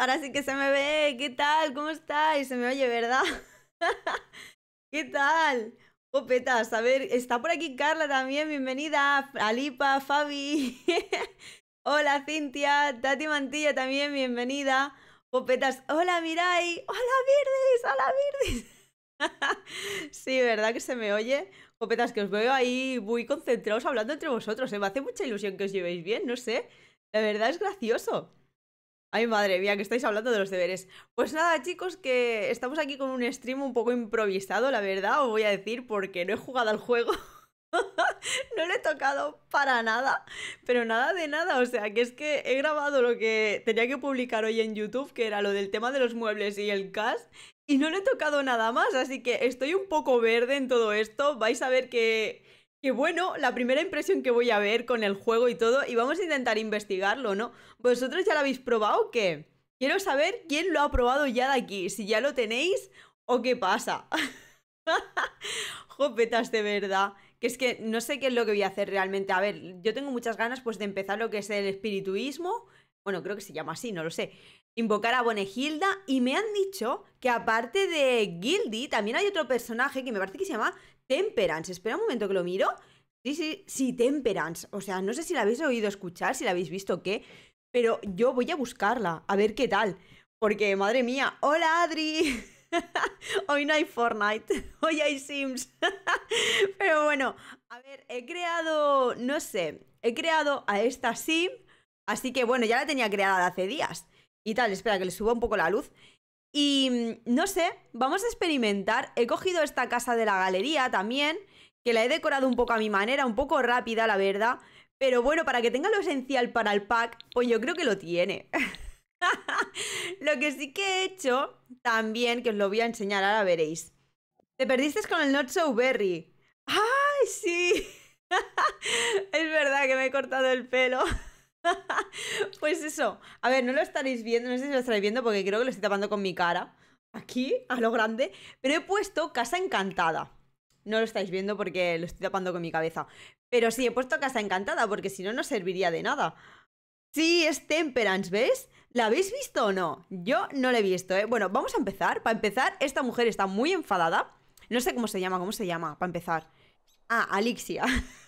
Ahora sí que se me ve. ¿Qué tal? ¿Cómo estáis? Se me oye, ¿verdad? ¿Qué tal? Popetas, a ver, está por aquí Carla también, bienvenida. Alipa, Fabi. hola, Cintia. Tati Mantilla también, bienvenida. Popetas, hola, Mirai. Hola, Virdis. Hola, Virdis. sí, ¿verdad que se me oye? Popetas, que os veo ahí muy concentrados hablando entre vosotros. ¿eh? Me hace mucha ilusión que os llevéis bien, no sé. La verdad es gracioso. Ay, madre mía, que estáis hablando de los deberes. Pues nada, chicos, que estamos aquí con un stream un poco improvisado, la verdad, os voy a decir, porque no he jugado al juego. no le he tocado para nada, pero nada de nada. O sea, que es que he grabado lo que tenía que publicar hoy en YouTube, que era lo del tema de los muebles y el cast, y no le he tocado nada más. Así que estoy un poco verde en todo esto. Vais a ver que que bueno, la primera impresión que voy a ver con el juego y todo, y vamos a intentar investigarlo, ¿no? ¿Vosotros ya lo habéis probado o qué? Quiero saber quién lo ha probado ya de aquí, si ya lo tenéis o qué pasa. Jopetas de verdad. Que es que no sé qué es lo que voy a hacer realmente. A ver, yo tengo muchas ganas pues de empezar lo que es el espirituismo. Bueno, creo que se llama así, no lo sé. Invocar a Bonegilda. Y me han dicho que aparte de Gildy, también hay otro personaje que me parece que se llama Temperance, espera un momento que lo miro. Sí, sí, sí, Temperance. O sea, no sé si la habéis oído escuchar, si la habéis visto o qué, pero yo voy a buscarla, a ver qué tal. Porque, madre mía, hola Adri. Hoy no hay Fortnite, hoy hay Sims. Pero bueno, a ver, he creado, no sé, he creado a esta Sim, así que bueno, ya la tenía creada hace días. Y tal, espera que le suba un poco la luz. Y mm, no sé, vamos a experimentar. He cogido esta casa de la galería también, que la he decorado un poco a mi manera, un poco rápida, la verdad. Pero bueno, para que tenga lo esencial para el pack, pues yo creo que lo tiene. lo que sí que he hecho también, que os lo voy a enseñar, ahora veréis. Te perdiste con el Not So Berry. ¡Ay, sí! es verdad que me he cortado el pelo. pues eso. A ver, no lo estaréis viendo, no sé si lo estaréis viendo porque creo que lo estoy tapando con mi cara. Aquí, a lo grande. Pero he puesto Casa Encantada. No lo estáis viendo porque lo estoy tapando con mi cabeza. Pero sí, he puesto Casa Encantada porque si no, no serviría de nada. Sí, es Temperance, ¿ves? ¿La habéis visto o no? Yo no la he visto, ¿eh? Bueno, vamos a empezar. Para empezar, esta mujer está muy enfadada. No sé cómo se llama, ¿cómo se llama? Para empezar. Ah, Alixia.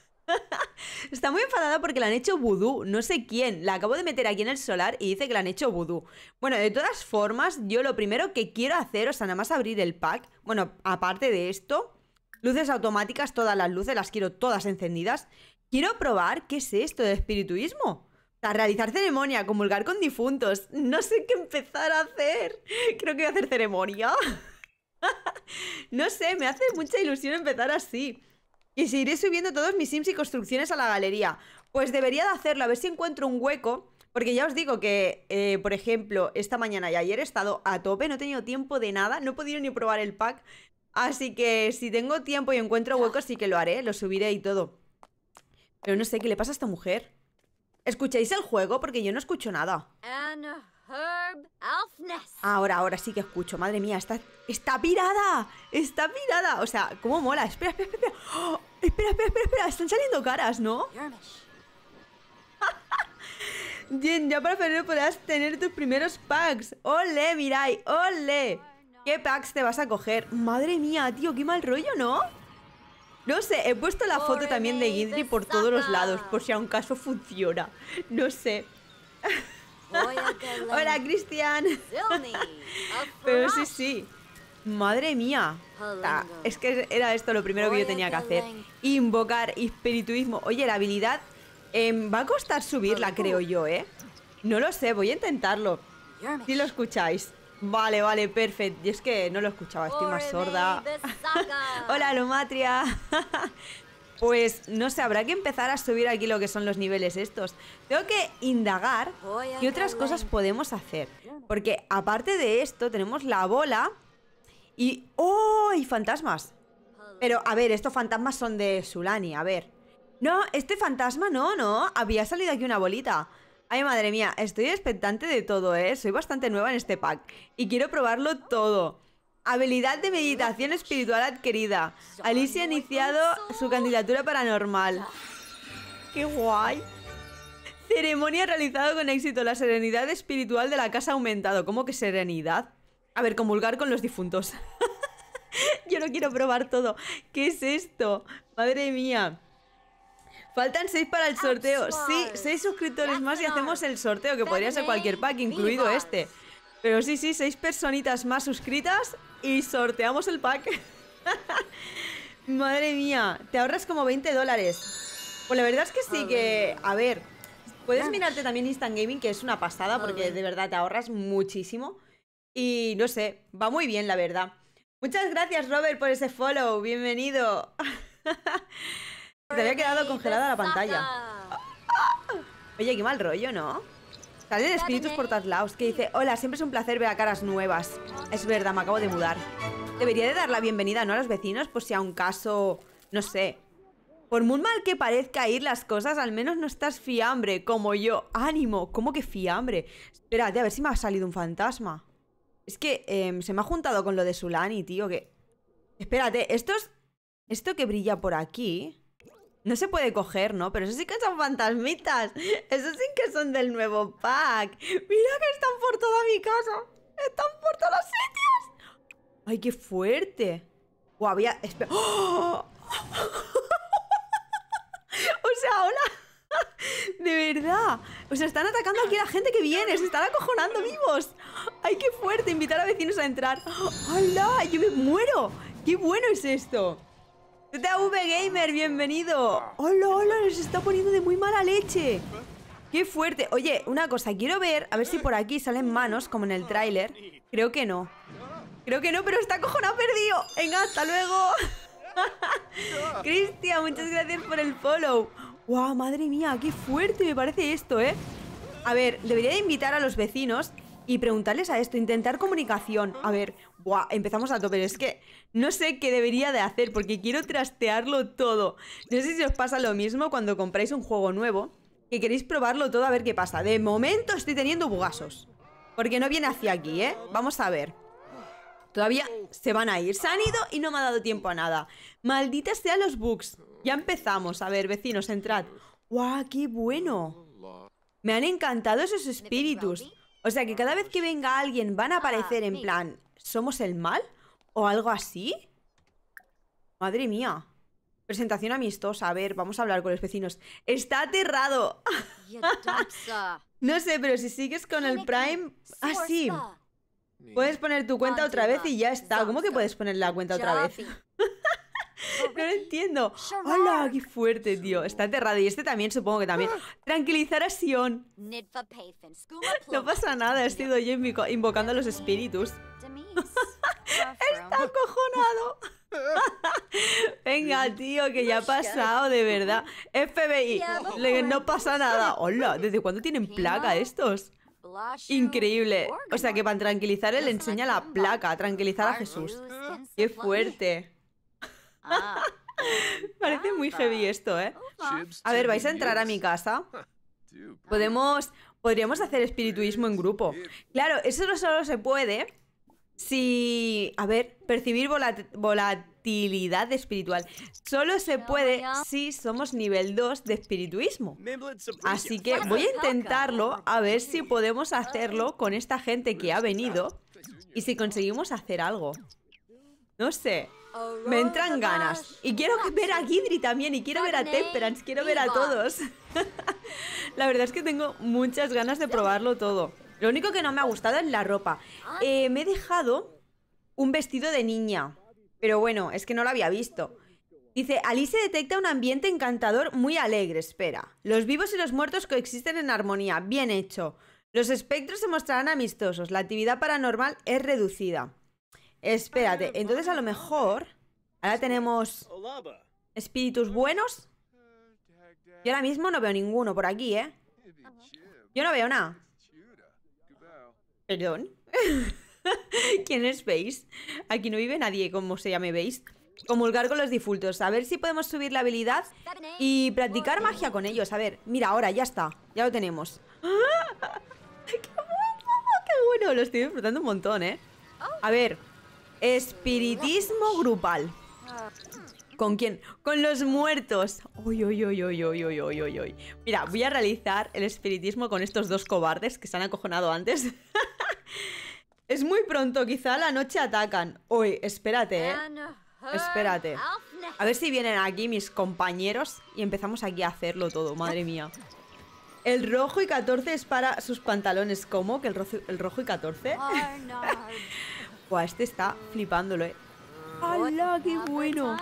Está muy enfadada porque la han hecho vudú, no sé quién. La acabo de meter aquí en el solar y dice que la han hecho vudú. Bueno, de todas formas, yo lo primero que quiero hacer, o sea, nada más abrir el pack. Bueno, aparte de esto, luces automáticas, todas las luces, las quiero todas encendidas. Quiero probar qué es esto de espirituismo. O sea, realizar ceremonia, comulgar con difuntos. No sé qué empezar a hacer. Creo que voy a hacer ceremonia. no sé, me hace mucha ilusión empezar así. Y seguiré subiendo todos mis sims y construcciones a la galería. Pues debería de hacerlo, a ver si encuentro un hueco. Porque ya os digo que, eh, por ejemplo, esta mañana y ayer he estado a tope, no he tenido tiempo de nada, no he podido ni probar el pack. Así que si tengo tiempo y encuentro hueco, sí que lo haré, lo subiré y todo. Pero no sé qué le pasa a esta mujer. ¿Escucháis el juego? Porque yo no escucho nada. Ah, no. Ahora, ahora sí que escucho. Madre mía, está, está pirada. Está pirada. O sea, ¿cómo mola? Espera, espera, espera. ¡Oh! Espera, espera, espera, espera. Están saliendo caras, ¿no? Bien, ya para febrero podrás tener tus primeros packs. ¡Ole, Mirai! ¡Ole! ¿Qué packs te vas a coger? Madre mía, tío, qué mal rollo, ¿no? No sé, he puesto la foto también de Gidri por todos los lados, por si a un caso funciona. No sé. Hola, Cristian. Pero sí, sí. Madre mía. es que era esto lo primero que yo tenía que hacer. Invocar espirituismo. Oye, la habilidad em, va a costar subirla, creo yo, ¿eh? No lo sé, voy a intentarlo. Si lo escucháis. Vale, vale, perfecto. Y es que no lo escuchaba, estoy más sorda. Hola, Lomatria Pues no sé, habrá que empezar a subir aquí lo que son los niveles estos. Tengo que indagar qué otras cosas podemos hacer. Porque aparte de esto, tenemos la bola y... ¡Oh! Y fantasmas. Pero, a ver, estos fantasmas son de Sulani, a ver. No, este fantasma no, no. Había salido aquí una bolita. Ay, madre mía, estoy expectante de todo, ¿eh? Soy bastante nueva en este pack. Y quiero probarlo todo. Habilidad de meditación espiritual adquirida. Alicia ha iniciado su candidatura paranormal. ¡Qué guay! Ceremonia realizada con éxito. La serenidad espiritual de la casa ha aumentado. ¿Cómo que serenidad? A ver, comulgar con los difuntos. Yo no quiero probar todo. ¿Qué es esto? Madre mía. Faltan seis para el sorteo. Sí, seis suscriptores más y hacemos el sorteo, que podría ser cualquier pack, incluido este. Pero sí, sí, seis personitas más suscritas y sorteamos el pack. Madre mía, te ahorras como 20 dólares. Pues la verdad es que sí, que... A ver, puedes mirarte también Instant Gaming, que es una pasada, porque de verdad te ahorras muchísimo. Y no sé, va muy bien, la verdad. Muchas gracias, Robert, por ese follow. Bienvenido. te había quedado congelada la pantalla. Oye, qué mal rollo, ¿no? Salen espíritus por todos que dice, hola, siempre es un placer ver a caras nuevas. Es verdad, me acabo de mudar. Debería de dar la bienvenida, ¿no? A los vecinos, por si a un caso, no sé. Por muy mal que parezca ir las cosas, al menos no estás fiambre, como yo. Ánimo, ¿cómo que fiambre? Espérate, a ver si me ha salido un fantasma. Es que em, se me ha juntado con lo de Sulani, tío, que... Espérate, es... Esto que brilla por aquí... No se puede coger, ¿no? Pero eso sí que son fantasmitas. Eso sí que son del nuevo pack. Mira que están por toda mi casa. Están por todos los sitios. ¡Ay, qué fuerte! O había... ¡Oh! o sea, hola. De verdad. O sea, están atacando aquí a la gente que viene. Se están acojonando vivos. ¡Ay, qué fuerte! Invitar a vecinos a entrar. ¡Hala! ¡Yo me muero! ¡Qué bueno es esto! DV Gamer, bienvenido. Hola, hola, nos está poniendo de muy mala leche. ¡Qué fuerte! Oye, una cosa, quiero ver, a ver si por aquí salen manos, como en el tráiler. Creo que no. Creo que no, pero está ha perdido. Venga, hasta luego. Cristian, muchas gracias por el follow. wow, madre mía! ¡Qué fuerte me parece esto, eh! A ver, debería de invitar a los vecinos y preguntarles a esto, intentar comunicación. A ver, Buah, empezamos a tope. Es que no sé qué debería de hacer porque quiero trastearlo todo. No sé si os pasa lo mismo cuando compráis un juego nuevo que queréis probarlo todo a ver qué pasa. De momento estoy teniendo bugazos, Porque no viene hacia aquí, ¿eh? Vamos a ver. Todavía se van a ir. Se han ido y no me ha dado tiempo a nada. Malditas sean los bugs. Ya empezamos. A ver, vecinos, entrad. ¡Guau, qué bueno! Me han encantado esos espíritus. O sea que cada vez que venga alguien van a aparecer en plan ¿Somos el mal? ¿O algo así? Madre mía. Presentación amistosa. A ver, vamos a hablar con los vecinos. ¡Está aterrado! no sé, pero si sigues con el Prime... Ah, sí. Puedes poner tu cuenta otra vez y ya está. ¿Cómo que puedes poner la cuenta otra vez? No lo entiendo. ¡Hola! ¡Qué fuerte, tío! Está enterrado Y este también, supongo que también. Tranquilizar a Sion. No pasa nada, he sido yo invocando a los espíritus. Está acojonado. Venga, tío, que ya ha pasado, de verdad. FBI, no pasa nada. Hola, ¿desde cuándo tienen placa estos? Increíble. O sea que para tranquilizar él enseña la placa, tranquilizar a Jesús. Qué fuerte. Ah, Parece muy heavy esto, ¿eh? A ver, vais a entrar a mi casa. Podemos, podríamos hacer espirituismo en grupo. Claro, eso no solo se puede si, a ver, percibir volatilidad espiritual. Solo se puede si somos nivel 2 de espirituismo. Así que voy a intentarlo a ver si podemos hacerlo con esta gente que ha venido y si conseguimos hacer algo. No sé. Me entran ganas. Y quiero ver a Gidri también, y quiero ver a Temperance, quiero ver a todos. la verdad es que tengo muchas ganas de probarlo todo. Lo único que no me ha gustado es la ropa. Ah. Eh, me he dejado un vestido de niña. Pero bueno, es que no lo había visto. Dice, Alice detecta un ambiente encantador muy alegre, espera. Los vivos y los muertos coexisten en armonía, bien hecho. Los espectros se mostrarán amistosos, la actividad paranormal es reducida. Espérate, entonces a lo mejor ahora tenemos espíritus buenos. Yo ahora mismo no veo ninguno por aquí, ¿eh? Yo no veo nada. Perdón. ¿Quién es veis? Aquí no vive nadie, como se llame ¿veis? Comulgar con los difuntos. A ver si podemos subir la habilidad y practicar magia con ellos. A ver, mira, ahora ya está. Ya lo tenemos. ¡Ah! ¡Qué bueno! ¡Qué bueno! Lo estoy disfrutando un montón, ¿eh? A ver, Espiritismo grupal. ¿Con quién? Con los muertos. Uy, uy, uy, uy, uy, uy, uy, uy, Mira, voy a realizar el espiritismo con estos dos cobardes que se han acojonado antes. es muy pronto, quizá la noche atacan. Uy, espérate, eh. uh, Espérate. A ver si vienen aquí mis compañeros y empezamos aquí a hacerlo todo, madre mía. El rojo y 14 es para sus pantalones. ¿Cómo? ¿Que el, rojo, el rojo y 14? este está flipándolo, eh. ¡Hala, qué bueno!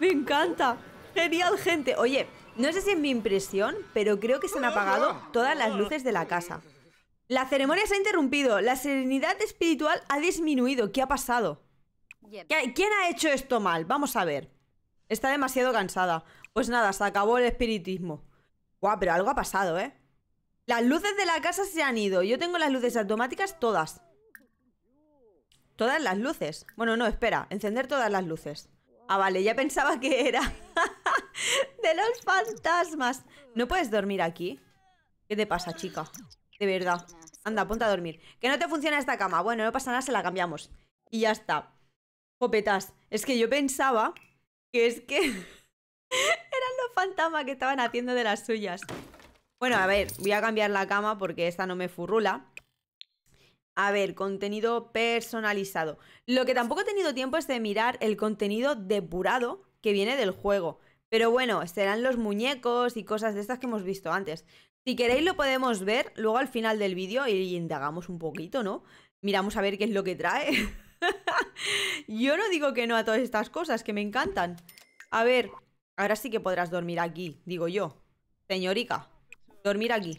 ¡Me encanta! ¡Genial, gente! Oye, no sé si es mi impresión, pero creo que se han apagado todas las luces de la casa. La ceremonia se ha interrumpido. La serenidad espiritual ha disminuido. ¿Qué ha pasado? ¿Quién ha hecho esto mal? Vamos a ver. Está demasiado cansada. Pues nada, se acabó el espiritismo. Guau, pero algo ha pasado, ¿eh? Las luces de la casa se han ido. Yo tengo las luces automáticas todas. Todas las luces. Bueno, no, espera. Encender todas las luces. Ah, vale, ya pensaba que era de los fantasmas. ¿No puedes dormir aquí? ¿Qué te pasa, chica? De verdad. Anda, ponte a dormir. Que no te funciona esta cama. Bueno, no pasa nada, se la cambiamos. Y ya está. Copetas. Es que yo pensaba que es que eran los fantasmas que estaban haciendo de las suyas. Bueno, a ver, voy a cambiar la cama porque esta no me furrula. A ver, contenido personalizado. Lo que tampoco he tenido tiempo es de mirar el contenido depurado que viene del juego. Pero bueno, serán los muñecos y cosas de estas que hemos visto antes. Si queréis lo podemos ver luego al final del vídeo y indagamos un poquito, ¿no? Miramos a ver qué es lo que trae. Yo no digo que no a todas estas cosas que me encantan. A ver, ahora sí que podrás dormir aquí, digo yo. Señorica, dormir aquí.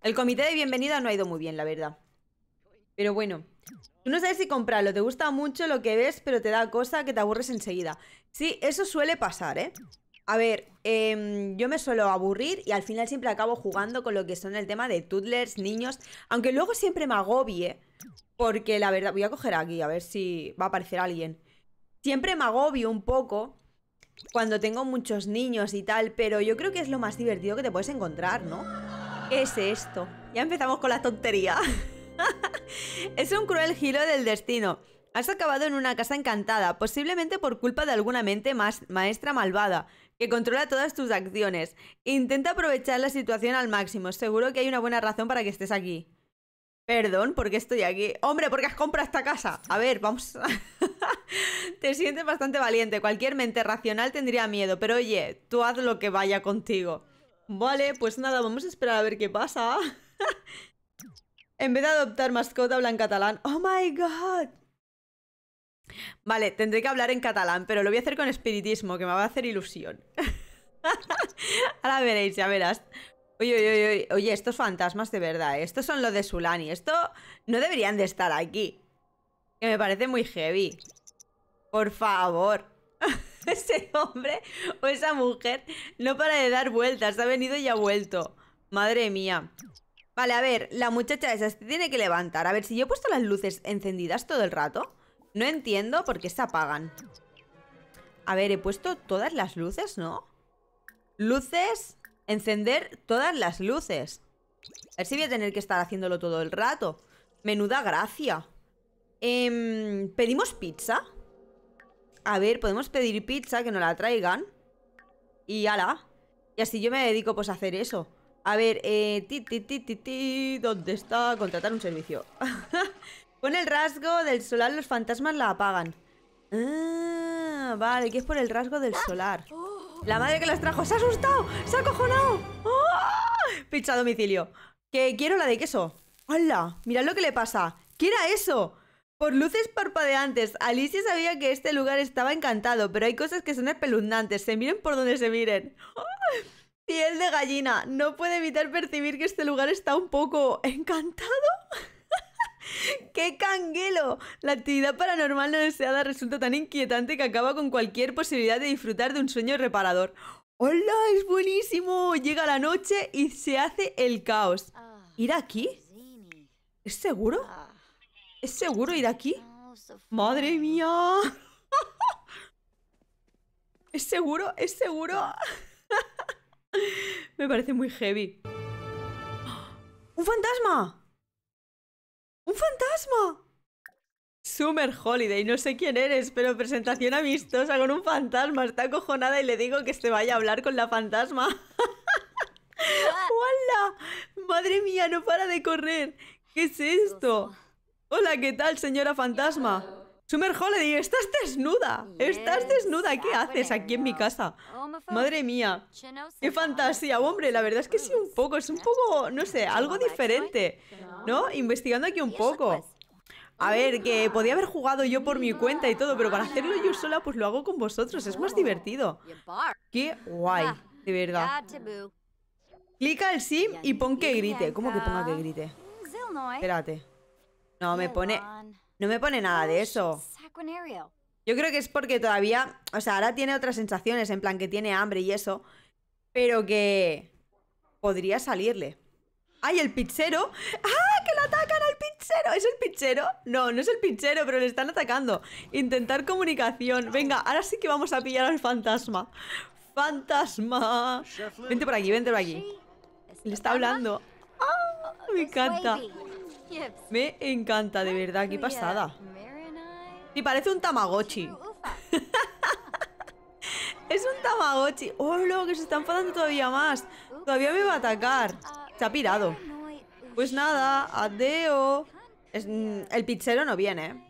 El comité de bienvenida no ha ido muy bien, la verdad. Pero bueno, tú no sabes si comprarlo, te gusta mucho lo que ves, pero te da cosa que te aburres enseguida. Sí, eso suele pasar, ¿eh? A ver, em, yo me suelo aburrir y al final siempre acabo jugando con lo que son el tema de toddlers, niños, aunque luego siempre me agobie, porque la verdad, voy a coger aquí a ver si va a aparecer alguien. Siempre me agobio un poco cuando tengo muchos niños y tal, pero yo creo que es lo más divertido que te puedes encontrar, ¿no? ¿Qué es esto? Ya empezamos con la tontería. es un cruel giro del destino. Has acabado en una casa encantada, posiblemente por culpa de alguna mente más maestra malvada, que controla todas tus acciones. Intenta aprovechar la situación al máximo, seguro que hay una buena razón para que estés aquí. Perdón, ¿por qué estoy aquí. Hombre, porque has comprado esta casa. A ver, vamos. Te sientes bastante valiente. Cualquier mente racional tendría miedo, pero oye, tú haz lo que vaya contigo. Vale, pues nada, vamos a esperar a ver qué pasa. En vez de adoptar mascota, habla en catalán. ¡Oh, my God! Vale, tendré que hablar en catalán, pero lo voy a hacer con espiritismo, que me va a hacer ilusión. Ahora veréis, ya verás. Oye, oye, oye, oye, estos fantasmas de verdad, ¿eh? estos son los de Sulani. Esto no deberían de estar aquí. Que me parece muy heavy. Por favor. Ese hombre o esa mujer no para de dar vueltas. Ha venido y ha vuelto. Madre mía. Vale, a ver, la muchacha esa tiene que levantar. A ver, si yo he puesto las luces encendidas todo el rato, no entiendo por qué se apagan. A ver, he puesto todas las luces, ¿no? Luces, encender todas las luces. A ver si voy a tener que estar haciéndolo todo el rato. Menuda gracia. Em, ¿Pedimos pizza? A ver, podemos pedir pizza, que nos la traigan. Y ala. Y así yo me dedico pues a hacer eso. A ver, eh, ti, ti, ¿dónde está? Contratar un servicio. Con el rasgo del solar los fantasmas la apagan. Ah, vale, que es por el rasgo del solar. La madre que las trajo se ha asustado, se ha acojonado. ¡Oh! domicilio. Que quiero la de queso. ¡Hala! Mirad lo que le pasa. ¿Qué era eso? Por luces parpadeantes, Alicia sabía que este lugar estaba encantado, pero hay cosas que son espeluznantes. Se miren por donde se miren. ¡Ah! Piel de gallina. No puede evitar percibir que este lugar está un poco encantado. ¡Qué canguelo! La actividad paranormal no deseada resulta tan inquietante que acaba con cualquier posibilidad de disfrutar de un sueño reparador. ¡Hola! ¡Es buenísimo! Llega la noche y se hace el caos. ¿Ir aquí? ¿Es seguro? ¿Es seguro ir aquí? ¡Madre mía! ¿Es seguro? ¿Es seguro? Me parece muy heavy. ¡Un fantasma! ¡Un fantasma! Summer Holiday, no sé quién eres, pero presentación amistosa con un fantasma. Está acojonada y le digo que se vaya a hablar con la fantasma. ¡Hola! Madre mía, no para de correr. ¿Qué es esto? Hola, ¿qué tal, señora fantasma? Summer Holiday, estás desnuda. Estás desnuda. ¿Qué haces aquí en mi casa? Madre mía. Qué fantasía. Hombre, la verdad es que sí, un poco. Es un poco, no sé, algo diferente. ¿No? Investigando aquí un poco. A ver, que podía haber jugado yo por mi cuenta y todo, pero para hacerlo yo sola, pues lo hago con vosotros. Es más divertido. Qué guay. Ah, de verdad. Clica el sim y pon que grite. ¿Cómo que ponga que grite? Eh. Espérate. No, me pone... No me pone nada de eso. Yo creo que es porque todavía, o sea, ahora tiene otras sensaciones, en plan que tiene hambre y eso, pero que podría salirle. ¡Ay, el pichero! ¡Ah, que le atacan al pichero! ¿Es el pichero? No, no es el pichero pero le están atacando. Intentar comunicación. Venga, ahora sí que vamos a pillar al fantasma. ¡Fantasma! Vente por aquí, vente por aquí. Le está hablando. ¡Ah, me encanta! Me encanta, de verdad, qué pasada. Y parece un Tamagotchi. es un Tamagotchi. ¡Oh, lo que se está enfadando todavía más! Todavía me va a atacar. Uh, se ha pirado. Pues nada, adeo. Mm, el pizzero no viene,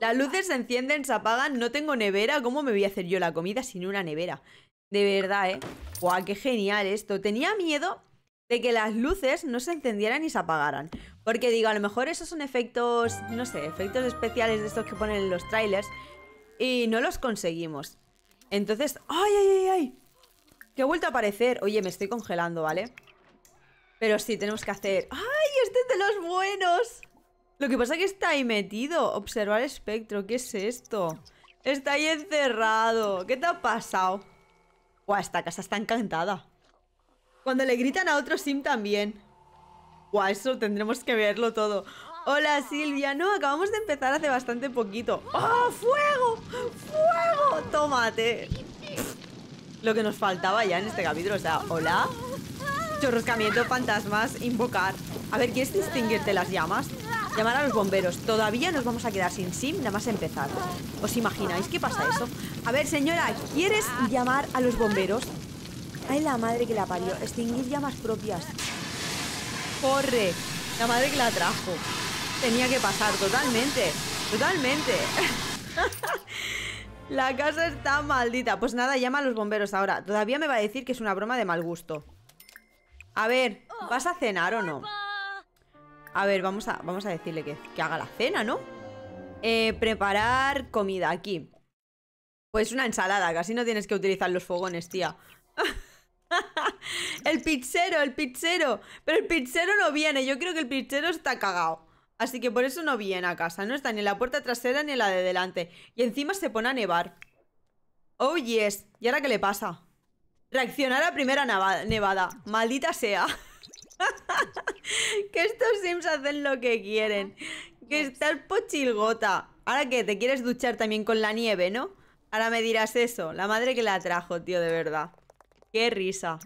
Las luces se encienden, se apagan, no tengo nevera. ¿Cómo me voy a hacer yo la comida sin una nevera? De verdad, ¿eh? ¡Guau, qué genial esto! Tenía miedo que las luces no se encendieran y se apagaran. Porque digo, a lo mejor esos son efectos, no sé, efectos especiales de estos que ponen en los trailers y no los conseguimos. Entonces, ¡ay, ay, ay, ay! Que ha vuelto a aparecer. Oye, me estoy congelando, ¿vale? Pero sí, tenemos que hacer... ¡Ay, este es de los buenos! Lo que pasa es que está ahí metido. Observar espectro, ¿qué es esto? Está ahí encerrado. ¿Qué te ha pasado? Buah, esta casa está encantada. Cuando le gritan a otro sim también. Guau, eso tendremos que verlo todo. Hola Silvia, no, acabamos de empezar hace bastante poquito. ¡Oh, fuego! ¡Fuego! ¡Tómate! Lo que nos faltaba ya en este capítulo, o sea, hola. Chorroscamiento, fantasmas, invocar. A ver, ¿quieres distinguirte las llamas? Llamar a los bomberos. Todavía nos vamos a quedar sin sim, nada más empezar. ¿Os imagináis qué pasa eso? A ver, señora, ¿quieres llamar a los bomberos? Ay, la madre que la parió. Extinguir llamas propias. Corre. La madre que la trajo. Tenía que pasar totalmente. Totalmente. la casa está maldita. Pues nada, llama a los bomberos ahora. Todavía me va a decir que es una broma de mal gusto. A ver, ¿vas a cenar o no? A ver, vamos a, vamos a decirle que, que haga la cena, ¿no? Eh, preparar comida aquí. Pues una ensalada, casi no tienes que utilizar los fogones, tía. el pichero, el pichero, Pero el pichero no viene. Yo creo que el pichero está cagado. Así que por eso no viene a casa. No está ni en la puerta trasera ni en la de delante. Y encima se pone a nevar. Oh, yes. ¿Y ahora qué le pasa? Reaccionar a primera nevada. Maldita sea. que estos sims hacen lo que quieren. Que estás pochilgota. Ahora que te quieres duchar también con la nieve, ¿no? Ahora me dirás eso. La madre que la trajo, tío, de verdad. Qué risa.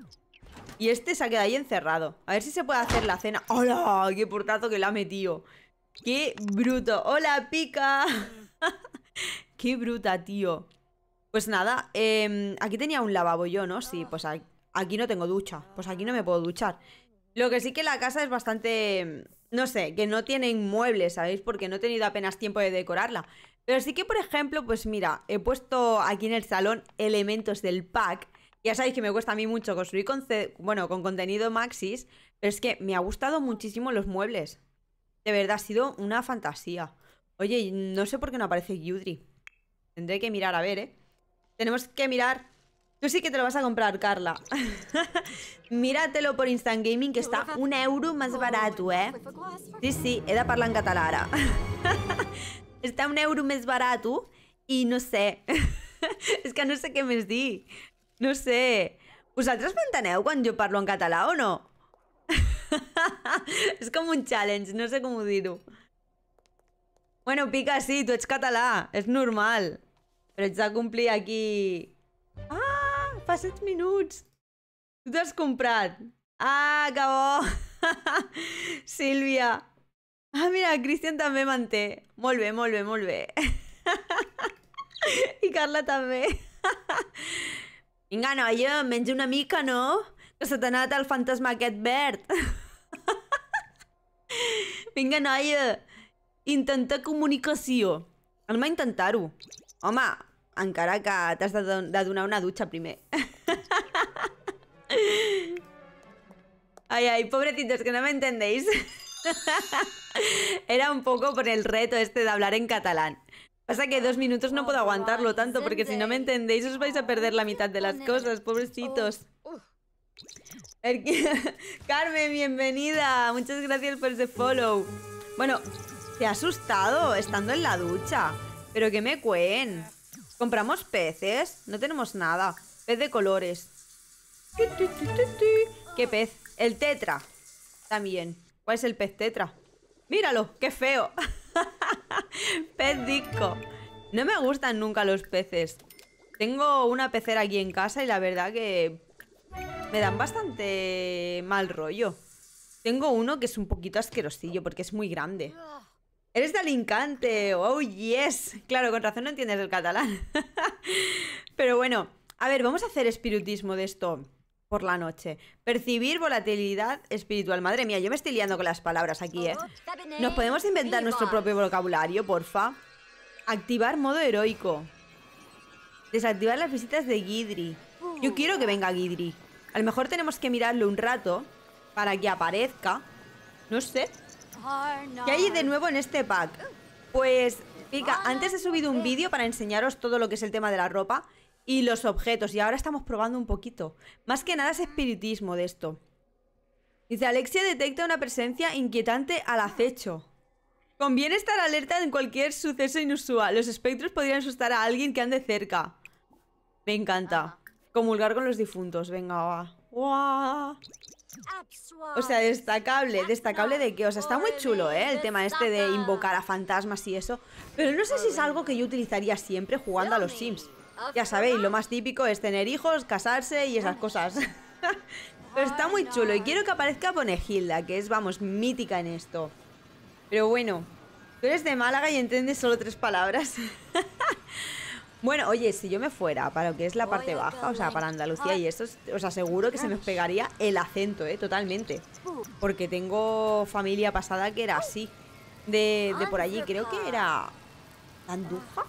Y este se ha quedado ahí encerrado. A ver si se puede hacer la cena. ¡Hola! ¡Qué portazo que la ha metido! ¡Qué bruto! ¡Hola, pica! ¡Qué bruta, tío! Pues nada, em, aquí tenía un lavabo yo, ¿no? Sí, pues aquí no tengo ducha. Pues aquí no me puedo duchar. Lo que sí que la casa es bastante... Em, no sé, que no tiene inmuebles, ¿sabéis? Porque no he tenido apenas tiempo de decorarla. Pero sí que, por ejemplo, pues mira, he puesto aquí en el salón elementos del pack ya sabéis que me cuesta a mí mucho construir con, bueno, con contenido Maxis, pero es que me ha gustado muchísimo los muebles. De verdad, ha sido una fantasía. Oye, no sé por qué no aparece Yudri. Tendré que mirar, a ver, ¿eh? Tenemos que mirar. Tú sí que te lo vas a comprar, Carla. Míratelo por Instant Gaming, que está un euro más barato, ¿eh? Sí, sí, he de hablar en catalán Está un euro más barato Y no sé... Es que no sé qué me di No sé. Vosaltres m'enteneu quan jo parlo en català o no? és com un challenge, no sé com ho dir-ho. Bueno, Pica, sí, tu ets català, és normal. Però ets de complir aquí... Ah, fa 7 minuts. Tu t'has comprat. Ah, que bo. Sílvia. Ah, mira, Cristian també manté. Molt bé, molt bé, molt bé. I Carla també. Vinga, noia, menja una mica, no? Que se t'ha anat el fantasma aquest verd. Vinga, noia, intenta comunicació. Anem a intentar-ho. Home, encara que t'has de, don de donar una dutxa primer. ai, ai, pobretitos, que no me entendéis. Era un poco por el reto este de hablar en catalán. Pasa que dos minutos no puedo aguantarlo tanto, porque si no me entendéis os vais a perder la mitad de las cosas, pobrecitos. Oh, Carmen, bienvenida. Muchas gracias por ese follow. Bueno, te ha asustado estando en la ducha. Pero que me cuen. ¿Compramos peces? No tenemos nada. Pez de colores. ¿Qué pez? El tetra. También. ¿Cuál es el pez tetra? Míralo, qué feo. Pedico. No me gustan nunca los peces. Tengo una pecera aquí en casa y la verdad que me dan bastante mal rollo. Tengo uno que es un poquito asquerosillo porque es muy grande. Eres de Alicante, oh yes. Claro, con razón no entiendes el catalán. Pero bueno, a ver, vamos a hacer espiritismo de esto por la noche. Percibir volatilidad espiritual. Madre mía, yo me estoy liando con las palabras aquí, ¿eh? ¿Nos podemos inventar nuestro propio vocabulario, porfa? Activar modo heroico. Desactivar las visitas de Gidri. Yo quiero que venga Guidri. A lo mejor tenemos que mirarlo un rato para que aparezca. No sé. ¿Qué hay de nuevo en este pack? Pues, pica, antes he subido un vídeo para enseñaros todo lo que es el tema de la ropa y los objetos. Y ahora estamos probando un poquito. Más que nada es espiritismo de esto. Dice, Alexia detecta una presencia inquietante al acecho. Conviene estar alerta en cualquier suceso inusual. Los espectros podrían asustar a alguien que ande cerca. Me encanta. Comulgar con los difuntos. Venga, va. O sea, destacable. ¿Destacable de qué? O sea, está muy chulo, ¿eh? El tema este de invocar a fantasmas y eso. Pero no sé si es algo que yo utilizaría siempre jugando a los Sims. Ya sabéis, lo más típico es tener hijos, casarse y esas cosas. Pero está muy chulo y quiero que aparezca Ponegilda que es, vamos, mítica en esto. Pero bueno, tú eres de Málaga y entiendes solo tres palabras. bueno, oye, si yo me fuera para lo que es la parte baja, o sea, para Andalucía y esto, os aseguro que se me pegaría el acento, ¿eh? Totalmente. Porque tengo familia pasada que era así. De, por allí, creo que era... ¿Anduja?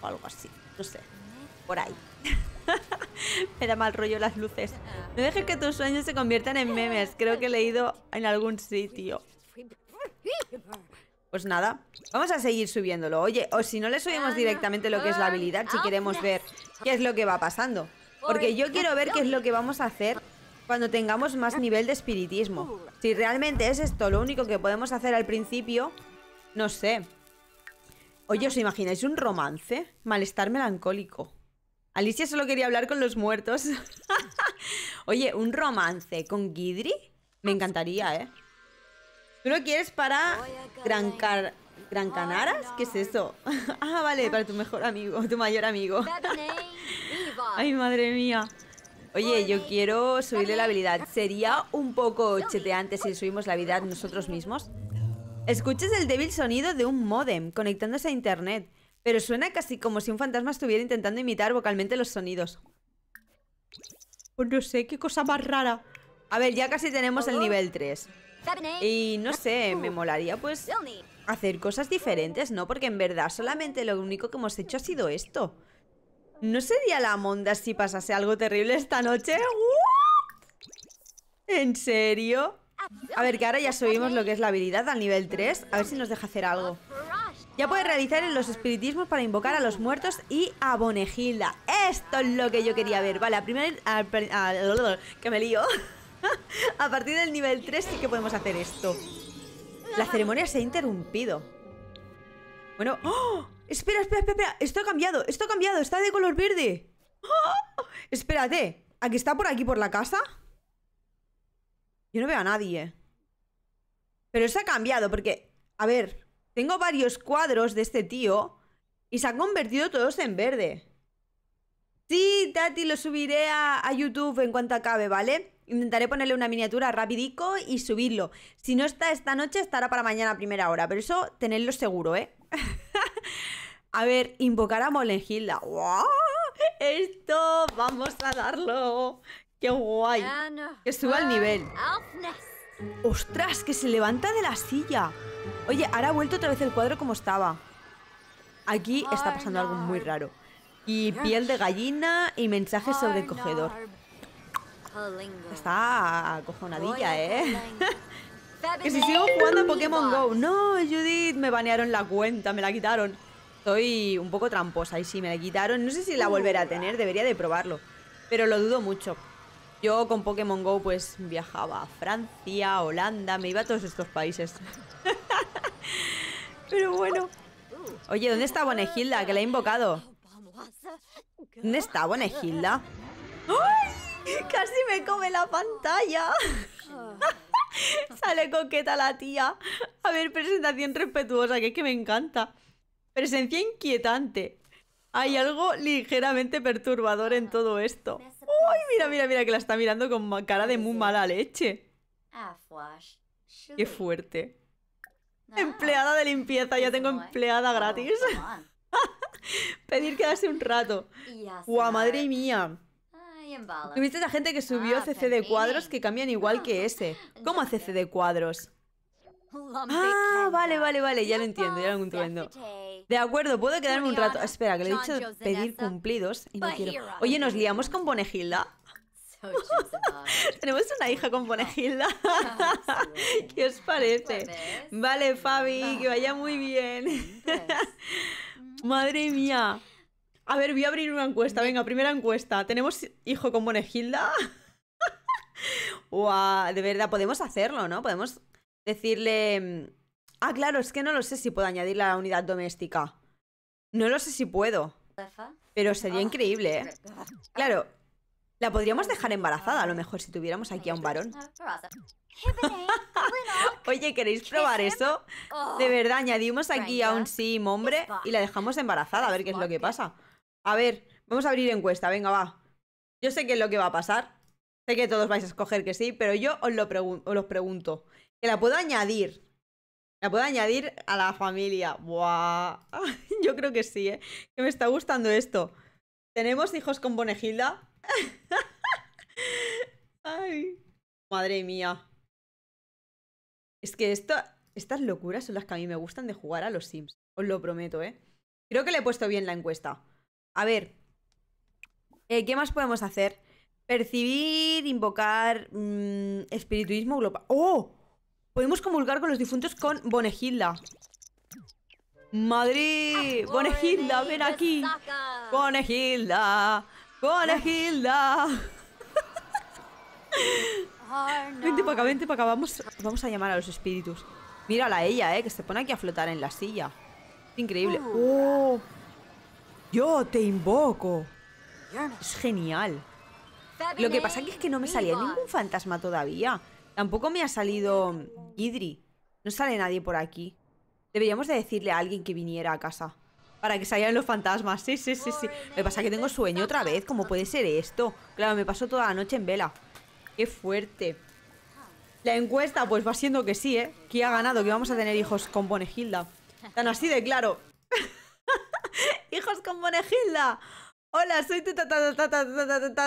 O algo así, no sé por ahí. Me da mal rollo las luces. No dejes que tus sueños se conviertan en memes. Creo que he leído en algún sitio. Pues nada, vamos a seguir subiéndolo. Oye, o si no le subimos directamente lo que es la habilidad, si queremos ver qué es lo que va pasando. Porque yo quiero ver qué es lo que vamos a hacer cuando tengamos más nivel de espiritismo. Si realmente es esto lo único que podemos hacer al principio, no sé. Oye, ¿os imagináis un romance? Malestar melancólico. Alicia solo quería hablar con los muertos. Oye, un romance con Gidri? me encantaría, ¿eh? ¿Tú lo quieres para Gran, Car Gran Canaras? ¿Qué es eso? ah, vale, para tu mejor amigo, tu mayor amigo. Ay, madre mía. Oye, yo quiero subirle la habilidad. Sería un poco cheteante si subimos la habilidad nosotros mismos. Escuches el débil sonido de un modem conectándose a internet. Pero suena casi como si un fantasma estuviera intentando imitar vocalmente los sonidos. Pues no sé, qué cosa más rara. A ver, ya casi tenemos el nivel 3. Y no sé, me molaría pues hacer cosas diferentes, ¿no? Porque en verdad solamente lo único que hemos hecho ha sido esto. ¿No sería la monda si pasase algo terrible esta noche? ¿En serio? A ver, que ahora ya subimos lo que es la habilidad al nivel 3. A ver si nos deja hacer algo. Ya puedes realizar en los espiritismos para invocar a los muertos y a Bonegilda. Esto es lo que yo quería ver. Vale, a primer... que me lío. a partir del nivel 3 sí que podemos hacer esto. La ceremonia se ha interrumpido. Bueno... ¡oh! Espera, espera, espera, Esto ha cambiado, esto ha cambiado. Está de color verde. ¡Oh! Espérate. ¿Aquí está por aquí, por la casa? Yo no veo a nadie. Pero eso ha cambiado porque... A ver, tengo varios cuadros de este tío y se han convertido todos en verde. Sí, Tati, lo subiré a, YouTube en cuanto acabe, ¿vale? Intentaré ponerle una miniatura rapidico y subirlo. Si no está esta noche, estará para mañana a primera hora, pero eso tenedlo seguro, ¿eh? a ver, invocar a Molengilda. ¡Wow! Esto, vamos a darlo. ¡Qué guay! Que suba el nivel. ¡Ostras, que se levanta de la silla! Oye, ahora ha vuelto otra vez el cuadro como estaba. Aquí está pasando algo muy raro. Y piel de gallina y mensaje sobrecogedor. Está acojonadilla, ¿eh? que si sigo jugando a Pokémon GO. No, Judith, me banearon la cuenta, me la quitaron. Soy un poco tramposa y si me la quitaron. No sé si la volveré a uh. tener, debería de probarlo. Pero lo dudo mucho. Yo con Pokémon GO pues viajaba a Francia, Holanda, me iba a todos estos países. Pero bueno. Oye, ¿dónde está Bonegilda? Que la he invocado. ¿Dónde está Bonegilda? Casi me come la pantalla. Sale coqueta la tía. A ver, presentación respetuosa, que es que me encanta. Presencia inquietante. Hay algo ligeramente perturbador en todo esto. ¡Uy! Mira, mira, mira, que la está mirando con cara de muy mala leche. Ah, ¡Qué fuerte! Ah. empleada de limpieza, ya tengo ¿eh? empleada gratis. Pedir quedarse un rato. ¡Guau, madre eh. mía! Tuviste la gente que subió CC ah, de cuadros que cambian igual que ese. ¿Cómo hace CC de cuadros? Ah, vale, vale, vale, ya lo entiendo, ya lo entiendo. De acuerdo, puedo quedarme un rato. Ah, espera, que le he dicho pedir cumplidos y no quiero. Oye, ¿nos liamos con Bonegilda? Tenemos una hija con Bonegilda. Ah, ¿Qué os parece? Vale, Fabi, que vaya muy bien. Pues. Madre mía. A ver, voy a abrir una encuesta. Venga, primera encuesta. ¿Tenemos hijo con Bonegilda? de verdad, podemos hacerlo, ¿no? Podemos decirle. Ah, claro, es que no lo sé si puedo añadir la unidad doméstica. No lo sé si puedo. Pero sería ah, increíble, ¿eh? Claro, la podríamos dejar embarazada a lo mejor si tuviéramos aquí a un varón. Oye, ¿queréis probar eso? Oh, De verdad, añadimos aquí a un sim hombre y la dejamos embarazada, a ver qué es lo que pasa. A ver, vamos a abrir encuesta, venga, va. Yo sé qué es lo que va a pasar. Sé que todos vais a escoger que sí, pero yo os lo los pregunto. Que la puedo añadir. La puedo añadir a la familia. Buah. yo creo que sí, ¿eh? Que me está gustando esto. ¿Tenemos hijos con Bonegilda? Ay. Madre mía. Es que estas locuras son las que a mí me gustan de jugar a los Sims. Os lo prometo, ¿eh? Creo que le he puesto bien la encuesta. A ver. Eh, ¿Qué más podemos hacer? Percibir, invocar, mm, espirituismo global. ¡Oh! Podemos comulgar con los difuntos con Bonegilda. Madrid, ah, Bonegilda, ven aquí. Bonegilda, Hilda. vente para acá, vente para acá. Vamos, a llamar a los espíritus. Mírala a ella, eh, que se pone aquí a flotar en la silla. Increíble. Uh. Oh. yo te invoco. Es genial. Lo que pasa es que no me salía ningún fantasma todavía. Tampoco me ha salido Idri. No sale nadie por aquí. Deberíamos de decirle a alguien que viniera a casa. Para que salgan los fantasmas. Sí, sí, sí, sí. Me pasa que tengo sueño otra vez. ¿Cómo puede ser esto? Claro, me pasó toda la noche en vela. Qué fuerte. La encuesta, pues va siendo que sí, ¿eh? Que ha ganado, que vamos a tener hijos con Bonegilda. Tan así de claro. ¡Hijos con Bonegilda! Hola, soy tu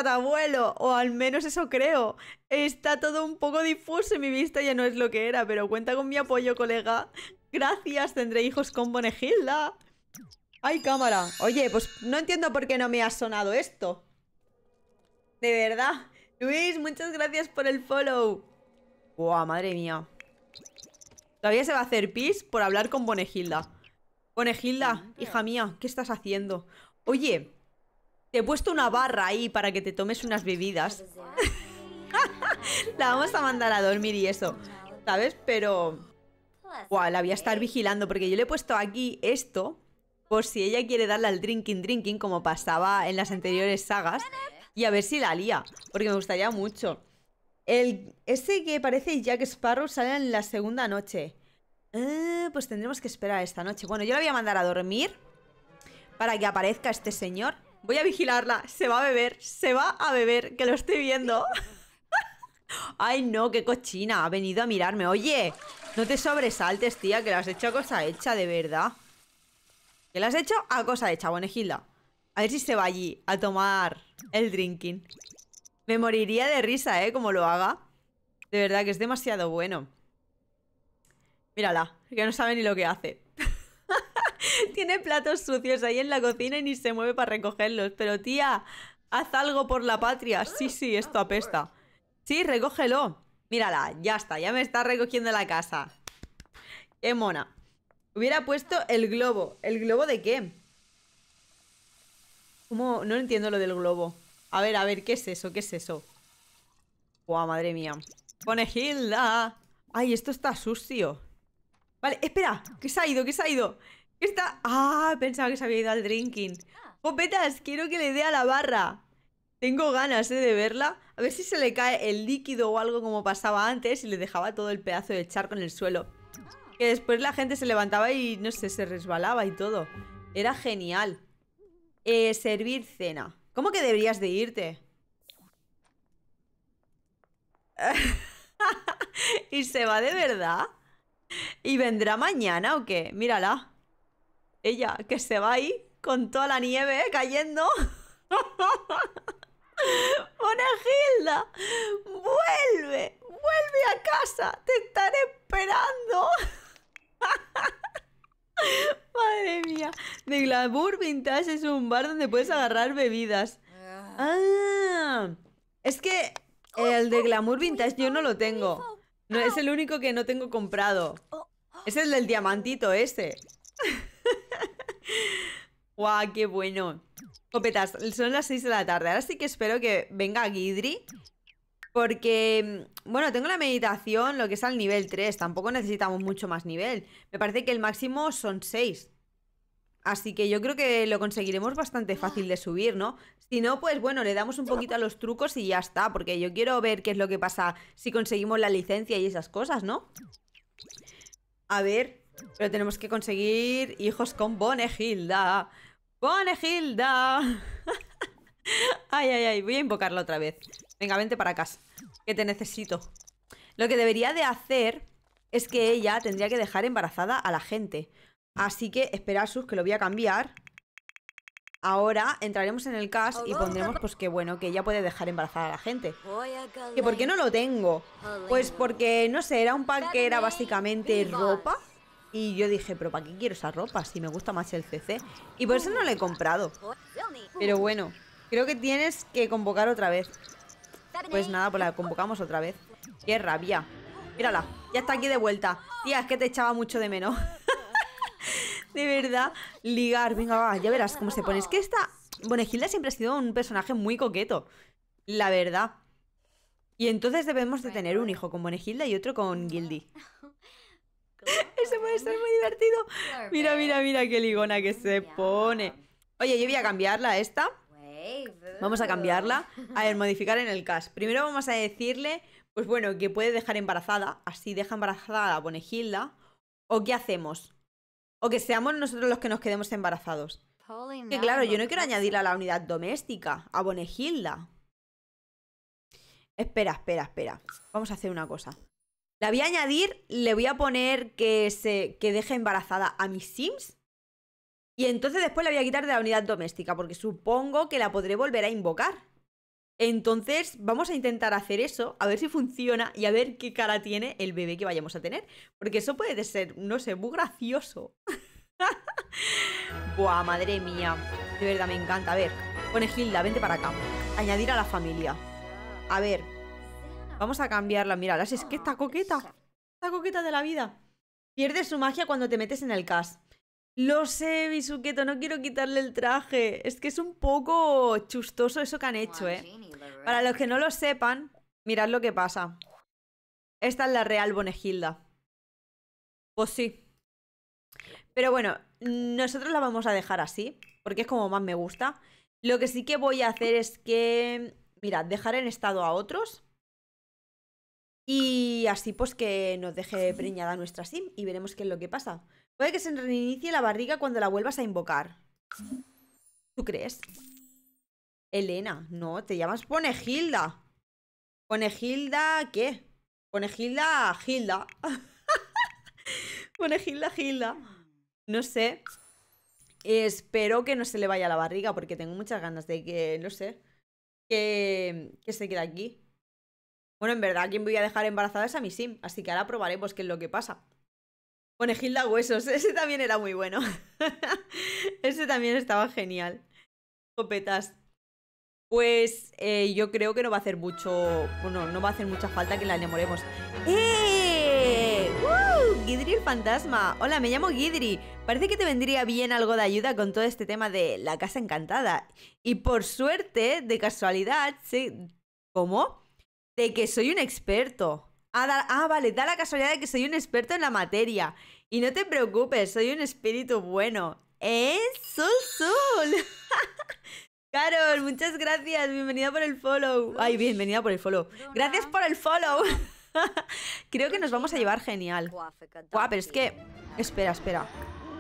abuelo, O al menos eso creo. Está todo un poco difuso en mi vista ya no es lo que era, pero cuenta con mi apoyo, colega. Gracias, tendré hijos con Bonegilda. ¡Ay, cámara! Oye, pues no entiendo por qué no me ha sonado esto. De verdad. Luis, muchas gracias por el follow. ¡Guau, madre mía! Todavía se va a hacer pis por hablar con Bonegilda. Bonegilda, hija mía, ¿qué estás haciendo? Oye, te he puesto una barra ahí para que te tomes unas bebidas. Pues la vamos a mandar a dormir y eso, ¿sabes? Pero... Guau, pues la voy a estar vigilando porque yo le he puesto aquí esto por si ella quiere darle al drinking drinking como pasaba en las anteriores sagas y a ver si la lía, porque me gustaría mucho. El, ese que parece Jack Sparrow sale en la segunda noche. Ah, pues tendremos que esperar esta noche. Bueno, yo la voy a mandar a dormir para que aparezca este señor. Voy a vigilarla, se va a beber, se va a beber, que lo estoy viendo. Ay, no, qué cochina, ha venido a mirarme. Oye, no te sobresaltes, tía, que la has hecho cosa hecha, de verdad. Que has hecho a cosa de Chabonegilda. A ver si se va allí a tomar el drinking. Me moriría de risa, ¿eh? Como lo haga. De verdad que es demasiado bueno. Mírala, que no sabe ni lo que hace. Tiene platos sucios ahí en la cocina y ni se mueve para recogerlos. Pero tía, haz algo por la patria. Sí, sí, esto apesta. Sí, recógelo. Mírala, ya está, ya me está recogiendo la casa. Qué mona. Hubiera puesto el globo. ¿El globo de qué? ¿Cómo? No entiendo lo del globo. A ver, a ver, ¿qué es eso? ¿Qué es eso? ¡Guau, madre mía! ¡Pone Hilda! ¡Ay, esto está sucio! Vale, espera, ¿qué se ha ido? ¿Qué se ha ido? ¿Qué está? ¡Ah! Pensaba que se había ido al drinking. Ah. ¡Popetas! Quiero que le dé a la barra. Tengo ganas, ¿eh? De verla. A ver si se le cae el líquido o algo como pasaba antes y le dejaba todo el pedazo de charco en el suelo. Que después la gente se levantaba y, no sé, se resbalaba y todo. Era genial. Eh, servir cena. ¿Cómo que deberías de irte? ¿Y se va de verdad? ¿Y vendrá mañana o qué? Mírala. Ella, que se va ahí con toda la nieve eh, cayendo. Gilda! vuelve, vuelve a casa, te estaré esperando. Madre mía. De Glamour Vintage es un bar donde puedes agarrar bebidas. Ah, ah. es que eh, el de Glamour Vintage yo no lo tengo. No es el único que no tengo comprado. Es el del diamantito ese. ¡Guau, qué bueno! Copetas, son las 6 de la tarde. Ahora sí que espero que venga Guidri porque, mm, bueno, tengo la meditación, lo que es al nivel 3, tampoco necesitamos mucho más nivel. Me parece que el máximo son 6. Así que yo creo que lo conseguiremos bastante fácil de subir, ¿no? Si no, pues bueno, le damos un poquito a los trucos y ya está, porque yo quiero ver qué es lo que pasa si conseguimos la licencia y esas cosas, ¿no? A ver, pero tenemos que conseguir hijos con Bonegilda. ¡Bonegilda! ay, ay, ay, voy a invocarlo otra vez. Venga, vente para casa. Que te necesito. Lo que debería de hacer es que ella tendría que dejar embarazada a la gente. Así que espera, sus que lo voy a cambiar. Ahora entraremos en el cast y pondremos pues que bueno, que ella puede dejar embarazada a la gente. ¿Que por qué no lo tengo? Pues porque, no sé, era un pack que era básicamente ropa. Y yo dije, pero ¿para qué quiero esa ropa? Si me gusta más el CC. Y por eso no lo he comprado. Pero bueno, creo que tienes que convocar otra vez. Pues nada, pues la convocamos otra vez. ¡Qué rabia! Mírala, ya está aquí de vuelta. Tía, es que te echaba mucho de menos. de verdad, ligar. Venga, va, ya verás cómo se pone. Es que esta... Bonegilda siempre ha sido un personaje muy coqueto. La verdad. Y entonces debemos de tener un hijo con Bonegilda y otro con Gildy. Eso puede ser muy divertido. Mira, mira, mira qué ligona que se pone. Oye, yo voy a cambiarla a esta. Vamos a cambiarla. A ver, modificar en el cash. Primero vamos a decirle, pues bueno, que puede dejar embarazada. Así deja embarazada a Bonegilda. ¿O qué hacemos? O que seamos nosotros los que nos quedemos embarazados. Que claro, yo no quiero añadir a la unidad doméstica, a Bonegilda. Espera, espera, espera. Vamos a hacer una cosa. La voy a añadir, le voy a poner que se que deje embarazada a mis Sims y entonces después la voy a quitar de la unidad doméstica, porque supongo que la podré volver a invocar. Entonces vamos a intentar hacer eso, a ver si funciona y a ver qué cara tiene el bebé que vayamos a tener. Porque eso puede ser, no sé, muy gracioso. Buah, madre mía. De verdad, me encanta. A ver, pone Hilda, vente para acá. Añadir a la familia. A ver, vamos a cambiarla. Mira, es que está coqueta. Está coqueta de la vida. Pierde su magia cuando te metes en el cas. Lo sé, Bisuqueto, no quiero quitarle el traje. Es que es un poco chustoso eso que han hecho, ¿eh? Para los que no lo sepan, mirad lo que pasa. Esta es la real Bonegilda. Pues sí. Pero bueno, nosotros la vamos a dejar así, porque es como más me gusta. Lo que sí que voy a hacer es que, mirad, dejar en estado a otros. Y así pues que nos deje preñada nuestra sim y veremos qué es lo que pasa. Puede que se reinicie la barriga cuando la vuelvas a invocar. ¿Tú crees? Elena, no, te llamas Pone Gilda, ¿qué? Pone Gilda. Pone Gilda. No sé. Espero que no se le vaya la barriga porque tengo muchas ganas de que, no sé, que, se quede aquí. Bueno, en verdad, quien voy a dejar embarazada es a mi sim, así que ahora probaremos qué es lo que pasa. Gilda Huesos, ese también era muy bueno. ese también estaba genial. Copetas. Pues eh, yo creo que no va a hacer mucho. Bueno, no va a hacer mucha falta que la enamoremos. ¡Eh! el fantasma. Hola, me llamo Gidri. Parece que te vendría bien algo de ayuda con todo este tema de la casa encantada. Y por suerte, de casualidad, sí. ¿Cómo? De que soy un experto. Ah, ah, vale, da la casualidad de que soy un experto en la materia. Y no te preocupes, soy un espíritu bueno. ¡Es ¿Eh? Sol Sol! Carol, muchas gracias. Bienvenida por el follow. Ay, bienvenida por el follow. Gracias por el follow. Creo que nos vamos a llevar genial. Guau, pero es que... Espera, espera.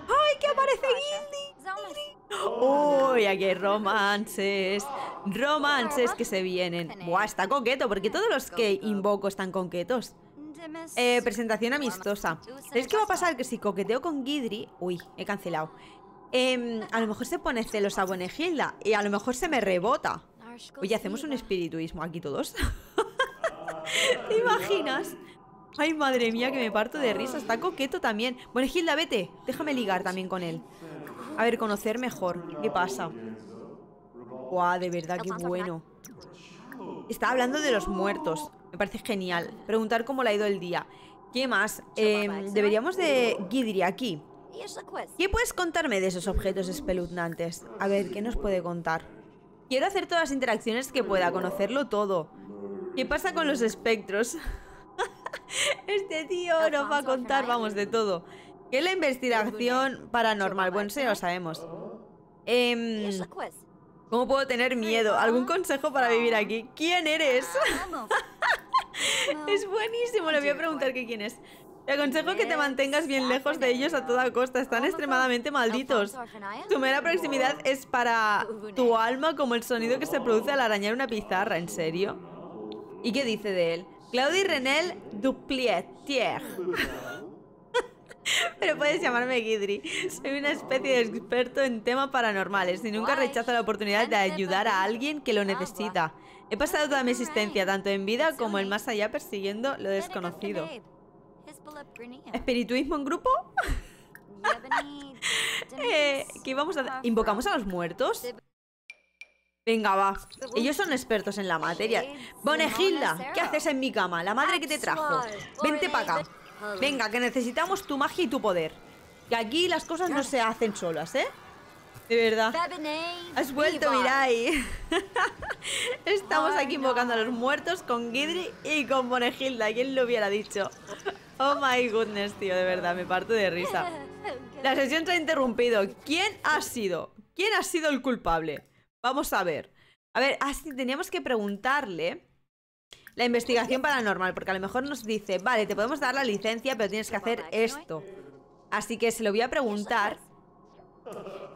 ¡Ay, que aparece Gildi! ¡Uy, aquí hay romances! Romances que se vienen. Buah, está coqueto, porque todos los que invoco están coquetos. Eh, presentación amistosa. Es qué va a pasar? Que si coqueteo con Gidri... Uy, he cancelado. Em, a lo mejor se pone celosa Buenegilda y a lo mejor se me rebota. Oye, hacemos un espirituismo aquí todos. ¿Te imaginas? Ay, madre mía, que me parto de risa. Está coqueto también. Bueno, Gilda, vete. Déjame ligar también con él. A ver, conocer mejor. ¿Qué pasa? Guau, de verdad, qué bueno. Está hablando de los muertos. Me parece genial. Preguntar cómo le ha ido el día. ¿Qué más? Em, deberíamos de Gidri aquí. ¿Qué puedes contarme de esos objetos espeluznantes? A ver, ¿qué nos puede contar? Quiero hacer todas las interacciones que pueda, conocerlo todo. ¿Qué pasa con los espectros? este tío nos va a contar, vamos, de todo. Que la investigación paranormal? Bueno, sí, lo sabemos. Oh. Em, ¿Cómo puedo tener miedo? ¿Algún consejo para vivir aquí? ¿Quién eres? Ah, es buenísimo, le voy a preguntar que pues, quién es. Te aconsejo que te mantengas bien lejos de ellos a toda costa, están extremadamente malditos. Tu mera proximidad es para tu alma como el sonido que se produce al arañar una pizarra, ¿en serio? ¿Y qué dice de él? Claudie Renel Duplietier. Pero puedes llamarme Guidry. Soy una especie de experto en temas paranormales y nunca rechazo la oportunidad de ayudar a alguien que lo necesita. He pasado toda mi existencia, tanto en vida como en más allá, persiguiendo lo desconocido. ¿Espirituismo en grupo? eh, ¿Qué vamos a hacer? ¿Invocamos a los muertos? Venga, va. Ellos son expertos en la materia. Bonegilda, ¿qué haces en mi cama? La madre que te trajo. Vente para acá. Venga, que necesitamos tu magia y tu poder. Que aquí las cosas no se hacen solas, ¿eh? De verdad. Has vuelto, Mirai. Estamos aquí invocando a los muertos con Gidri y con Bonegilda. ¿Quién lo hubiera dicho? Oh my goodness, tío, de verdad, me parto de risa. La sesión se ha interrumpido. ¿Quién ha sido? ¿Quién ha sido el culpable? Vamos a ver. A ver, así ah, teníamos que preguntarle la investigación paranormal, porque a lo mejor nos dice, vale, te podemos dar la licencia, pero tienes que hacer esto. Así que se lo voy a preguntar.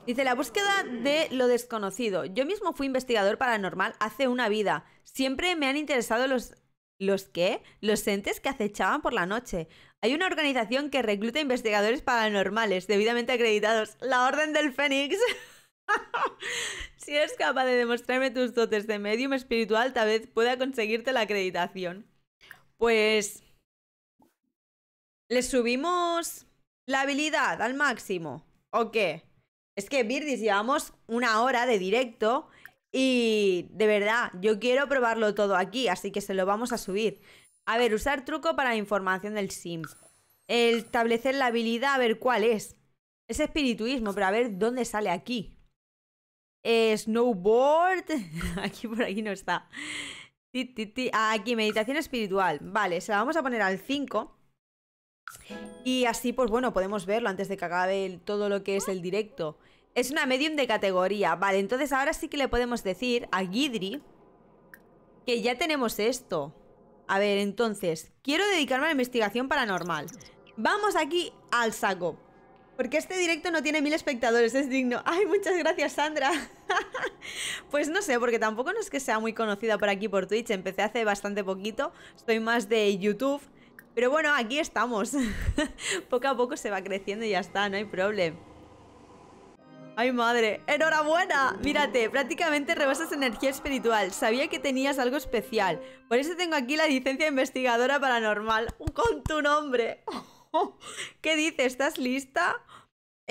Dice, la búsqueda de lo desconocido. Yo mismo fui investigador paranormal hace una vida. Siempre me han interesado los... ¿Los qué? Los entes que acechaban por la noche. Hay una organización que recluta investigadores paranormales debidamente acreditados. La Orden del Fénix. si eres capaz de demostrarme tus dotes de medium espiritual, tal vez pueda conseguirte la acreditación. Pues... ¿Le subimos la habilidad al máximo? ¿O qué? Es que, Birdis, llevamos una hora de directo y de verdad, yo quiero probarlo todo aquí, así que se lo vamos a subir. A ver, usar truco para la información del sim. establecer la habilidad, a ver cuál es. Es espirituismo, pero a ver dónde sale aquí. Eh, snowboard. aquí por aquí no está. Ah, aquí, meditación espiritual. Vale, se la vamos a poner al 5. Y así, pues bueno, podemos verlo antes de que acabe todo lo que es el directo. Es una medium de categoría. Vale, entonces ahora sí que le podemos decir a Guidry que ya tenemos esto. A ver, entonces, quiero dedicarme a la investigación paranormal. Vamos aquí al saco. Porque este directo no tiene mil espectadores, es digno. Ay, muchas gracias, Sandra. pues no sé, porque tampoco no es que sea muy conocida por aquí por Twitch. Empecé hace bastante poquito, Estoy más de YouTube. Pero bueno, aquí estamos. poco a poco se va creciendo y ya está, no hay problema. ¡Ay, madre! ¡Enhorabuena! Mírate, prácticamente rebasas energía espiritual. Sabía que tenías algo especial. Por eso tengo aquí la licencia investigadora paranormal. ¡Con tu nombre! ¿Qué dices? ¿Estás lista?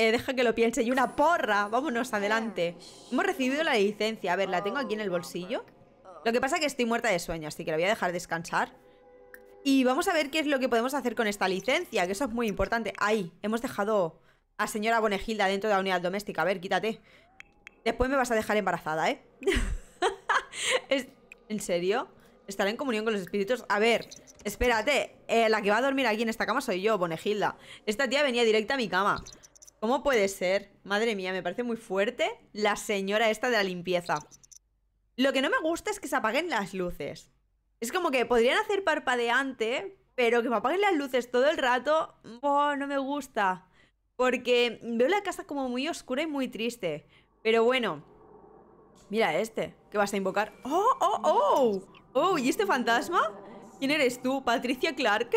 Eh, deja que lo piense. Y una porra. Vámonos, adelante. Hemos recibido la licencia. A ver, la tengo aquí en el bolsillo. Lo que pasa es que estoy muerta de sueño, así que la voy a dejar descansar. Y vamos a ver qué es lo que podemos hacer con esta licencia, que eso es muy importante. Ahí, hemos dejado a señora Bonegilda dentro de la unidad doméstica. A ver, quítate. Después me vas a dejar embarazada, ¿eh? ¿En serio? ¿Estará en comunión con los espíritus? A ver, espérate. Eh, la que va a dormir aquí en esta cama soy yo, Bonegilda. Esta tía venía directa a mi cama. ¿Cómo puede ser? Madre mía, me parece muy fuerte la señora esta de la limpieza. Lo que no me gusta es que se apaguen las luces. Es como que podrían hacer parpadeante, pero que me apaguen las luces todo el rato, oh, no me gusta. Porque veo la casa como muy oscura y muy triste. Pero bueno, mira este, que vas a invocar. ¡Oh, oh, oh! ¡Oh! ¿Y este fantasma? ¿Quién eres tú? Patricia Clark.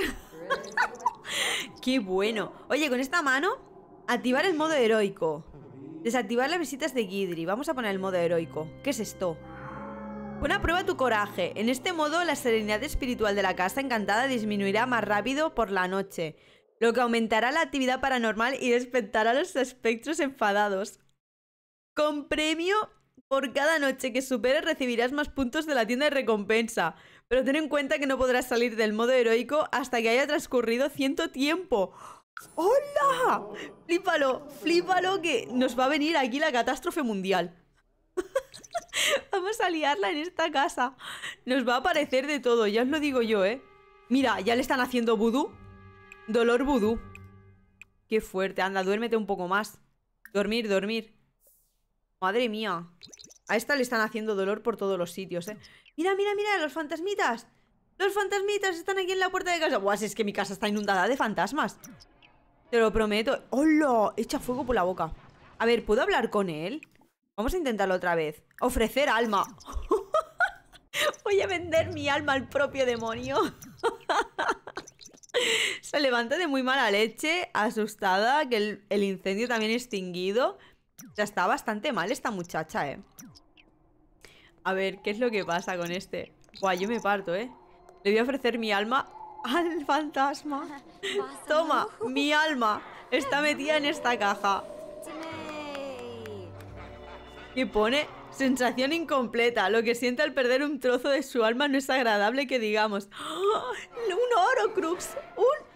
¡Qué bueno! Oye, con esta mano Activar el modo heroico. Desactivar las visitas de Gidri. Vamos a poner el modo heroico. ¿Qué es esto? Pon a prueba tu coraje. En este modo, la serenidad espiritual de la casa encantada disminuirá más rápido por la noche, lo que aumentará la actividad paranormal y despertará los espectros enfadados. Con premio por cada noche que superes recibirás más puntos de la tienda de recompensa, pero ten en cuenta que no podrás salir del modo heroico hasta que haya transcurrido ciento tiempo. ¡Hola! Flípalo, flípalo que nos va a venir aquí la catástrofe mundial. Vamos a liarla en esta casa. Nos va a aparecer de todo, ya os lo digo yo, ¿eh? Mira, ya le están haciendo vudú. Dolor vudú. Qué fuerte. Anda, duérmete un poco más. Dormir, dormir. Madre mía. A esta le están haciendo dolor por todos los sitios, ¿eh? Mira, mira, mira, los fantasmitas. Los fantasmitas están aquí en la puerta de casa. Buah, es que mi casa está inundada de fantasmas. Te lo prometo. ¡Hola! Echa fuego por la boca. A ver, ¿puedo hablar con él? Vamos a intentarlo otra vez. Ofrecer alma. Voy a vender mi alma al propio demonio. Se levanta de muy mala leche, asustada, que el, incendio también extinguido. Ya está bastante mal esta muchacha, ¿eh? A ver, ¿qué es lo que pasa con este? Guau, yo me parto, ¿eh? Le voy a ofrecer mi alma al fantasma. Toma, mi alma está metida en esta caja. Y pone sensación incompleta. Lo que siente al perder un trozo de su alma no es agradable que digamos. ¡Ah! ¡Un Orocrux! ¡Un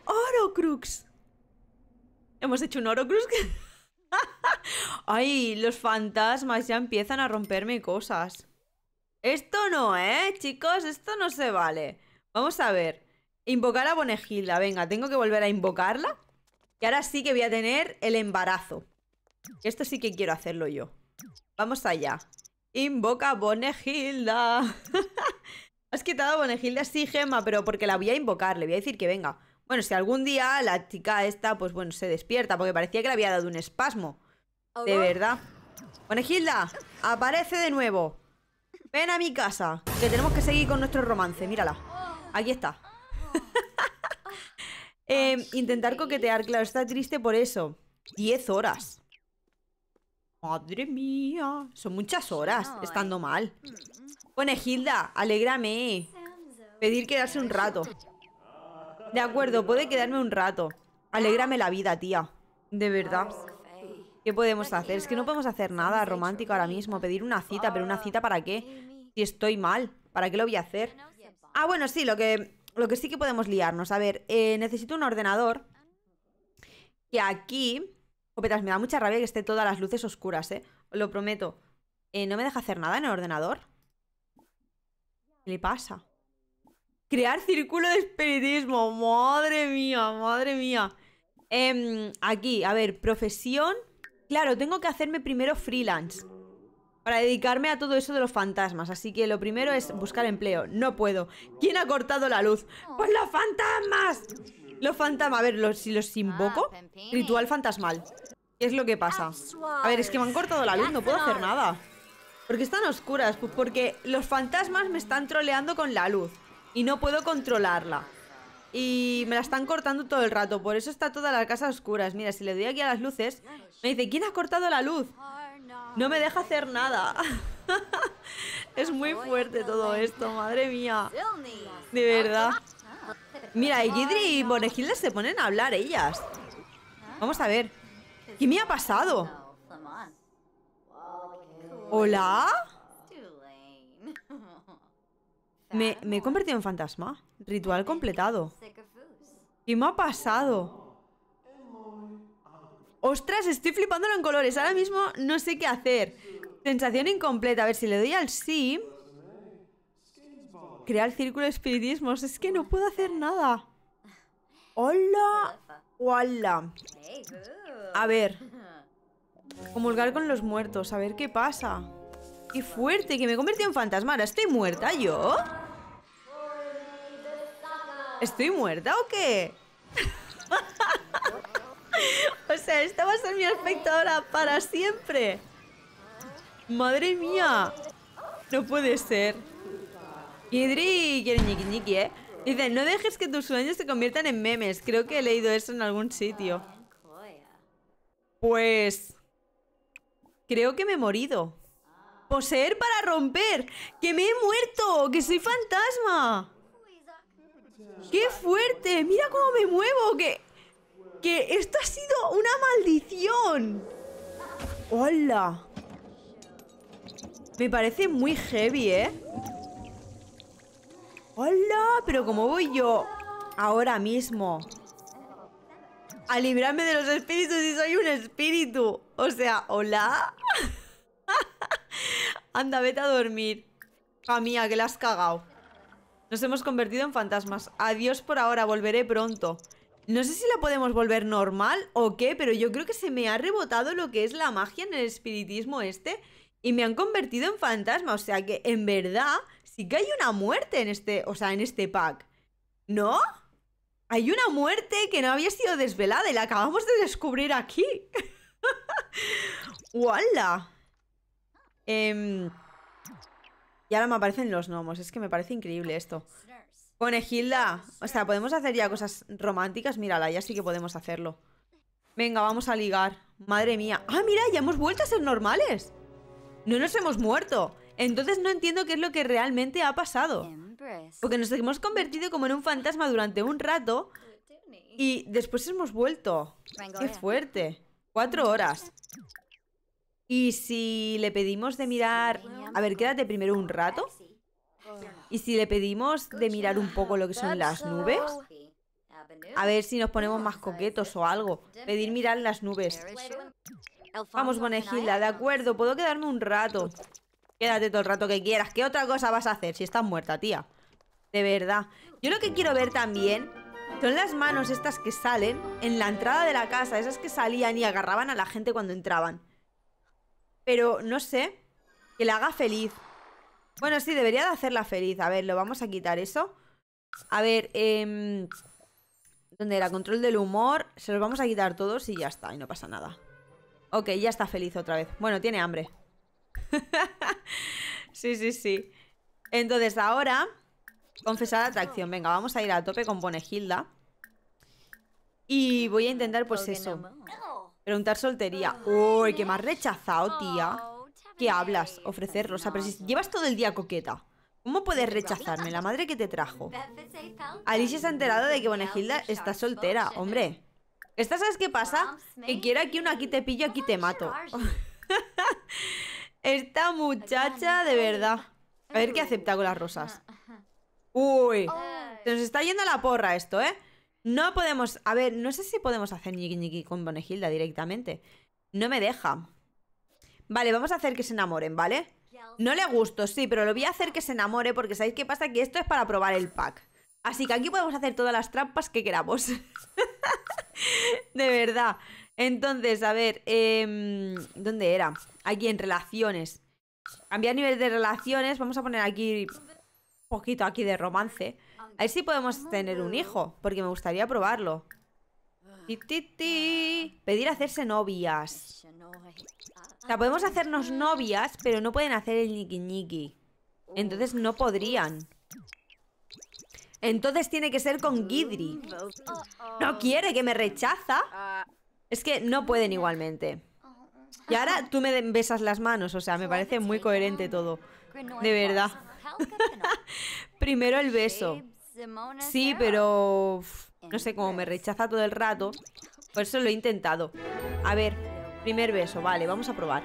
Orocrux! Hemos hecho un Orocrux. Ay, los fantasmas ya empiezan a romperme cosas. Esto no, ¿eh? Chicos, esto no se vale. Vamos a ver. Invocar a Bonegilda. Venga, tengo que volver a invocarla. Y ahora sí que voy a tener el embarazo. Esto sí que quiero hacerlo yo. Vamos allá. Invoca a Bonegilda. Has quitado a Bonegilda, sí, Gema, pero porque la voy a invocar. Le voy a decir que venga. Bueno, si algún día la chica esta, pues bueno, se despierta. Porque parecía que le había dado un espasmo. De verdad. Bonegilda, aparece de nuevo. Ven a mi casa, que tenemos que seguir con nuestro romance. Mírala. Aquí está. Em, intentar coquetear, claro, está triste por eso. Diez horas. Madre mía, son muchas horas estando mal. hilda mm. alégrame. Eh. Pedir quedarse un rato. De acuerdo, puede quedarme un rato. Alégrame la vida, tía. De verdad. ¿Qué podemos hacer? Es que no podemos hacer nada romántico ahora mismo. Pedir una cita, pero una cita para qué? Si estoy mal, ¿para qué lo voy a hacer? Ah, bueno, sí, lo que lo que sí que podemos liarnos. A ver, eh, necesito un ordenador. Que aquí. Opetas, oh, me da mucha rabia que esté todas las luces oscuras, ¿eh? Lo prometo. Eh, ¿No me deja hacer nada en el ordenador? ¿Qué le pasa? Crear círculo de espiritismo. Madre mía, madre mía. Em, aquí, a ver, profesión. Claro, tengo que hacerme primero freelance para dedicarme a todo eso de los fantasmas. Así que lo primero es buscar empleo. No puedo. ¿Quién ha cortado la luz? ¡Pues los fantasmas! Los fantasmas, a ver, si los invoco, ah, ritual fantasmal. ¿Qué es lo que pasa? A ver, es que me han cortado la luz, no puedo hacer nada. ¿Por qué están oscuras? Pues porque los fantasmas me están troleando con la luz y no puedo controlarla. Y me la están cortando todo el rato, por eso está toda la casa oscura oscuras. Mira, si le doy aquí a las luces, me dice, ¿quién ha cortado la luz? No me deja hacer nada. es muy fuerte todo esto, madre mía. De verdad. Mira, Gidri y Bonegilda se ponen a hablar ellas. Vamos a ver. ¿Qué me ha pasado? ¿Hola? Me, me he convertido en fantasma. Ritual completado. ¿Qué me ha pasado? Ostras, estoy flipándolo en colores. Ahora mismo no sé qué hacer. Sensación incompleta. A ver, si le doy al sí... Crear círculo de espiritismos. Es que no puedo hacer nada. Hola. Hola. A ver. Comulgar con los muertos. A ver qué pasa. ¡Qué fuerte! Que me he convertido en fantasma. Ahora estoy muerta yo. ¿Estoy muerta o qué? O sea, esta va a ser mi aspecto para siempre. ¡Madre mía! No puede ser. Idri quiere ñiqui ñiqui, ¿eh? Dice, no dejes que tus sueños se conviertan en memes. Creo que he leído eso en algún sitio. Pues... Creo que me he morido. Poseer para romper. ¡Que me he muerto! ¡Que soy fantasma! ¡Qué fuerte! ¡Mira cómo me muevo! ¡Que que esto ha sido una maldición. ¡Hola! Me parece muy heavy, ¿eh? ¡Hola! ¿Pero cómo voy yo? Ahora mismo. A librarme de los espíritus si soy un espíritu. O sea, ¿hola? Anda, vete a dormir. ¡Mamía, mía, que la has cagado. Nos hemos convertido en fantasmas. Adiós por ahora, volveré pronto. No sé si la podemos volver normal o qué, pero yo creo que se me ha rebotado lo que es la magia en el espiritismo este y me han convertido en fantasma. O sea que en verdad sí que hay una muerte en este, o sea, en este pack. ¿No? Hay una muerte que no había sido desvelada y la acabamos de descubrir aquí. ¡Wala! Em, y ahora me aparecen los gnomos. Es que me parece increíble esto. Conejilda, o sea, podemos hacer ya cosas románticas. Mírala, ya sí que podemos hacerlo. Venga, vamos a ligar. Madre mía. Ah, mira, ya hemos vuelto a ser normales. No nos hemos muerto. Entonces no entiendo qué es lo que realmente ha pasado. Porque nos hemos convertido como en un fantasma durante un rato y después hemos vuelto. ¡Qué fuerte! Cuatro horas. Y si le pedimos de mirar... A ver, quédate primero un rato. Y si le pedimos de mirar un poco lo que son las nubes, a ver si nos ponemos más coquetos o algo. Pedir mirar las nubes. Vamos, Bonegilda, de acuerdo, puedo quedarme un rato. Quédate todo el rato que quieras. ¿Qué otra cosa vas a hacer si estás muerta, tía? De verdad. Yo lo que quiero ver también son las manos estas que salen en la entrada de la casa, esas que salían y agarraban a la gente cuando entraban. Pero no sé, que la haga feliz. Bueno, sí, debería de hacerla feliz. A ver, lo vamos a quitar eso. A ver, eh, ¿dónde era? Control del humor. Se los vamos a quitar todos y ya está, y no pasa nada. Ok, ya está feliz otra vez. Bueno, tiene hambre. sí, sí, sí. Entonces ahora, confesar atracción. Venga, vamos a ir a tope con Bonegilda. Y voy a intentar, pues eso. Preguntar soltería. Uy, que me rechazado, tía. ¿Qué hablas? ofrecer rosas pero si llevas todo el día coqueta. ¿Cómo puedes rechazarme? La madre que te trajo. Alicia se ha enterado de que Bonegilda está soltera, hombre. ¿Esta sabes qué pasa? Que quiero aquí uno, aquí te pillo, aquí te mato. Esta muchacha, de verdad. A ver qué acepta con las rosas. Uy. Se nos está yendo a la porra esto, ¿eh? No podemos... A ver, no sé si podemos hacer ñiqui ñiqui con Bonegilda directamente. No me deja. Vale, vamos a hacer que se enamoren, ¿vale? No le gusto, sí, pero lo voy a hacer que se enamore porque ¿sabéis qué pasa? Que esto es para probar el pack. Así que aquí podemos hacer todas las trampas que queramos. de verdad. Entonces, a ver, em, ¿dónde era? Aquí en relaciones. Cambiar nivel de relaciones. Vamos a poner aquí un poquito aquí de romance. Ahí sí podemos tener un hijo, porque me gustaría probarlo. Pedir hacerse novias. O sea, podemos hacernos novias, pero no pueden hacer el niqui niqui Entonces no podrían. Entonces tiene que ser con Gidri. No quiere, que me rechaza. Es que no pueden igualmente. Y ahora tú me besas las manos, o sea, me parece muy coherente todo. De verdad. Primero el beso. Sí, pero... No sé, cómo me rechaza todo el rato. Por eso lo he intentado. A ver, Primer beso, vale, vamos a probar.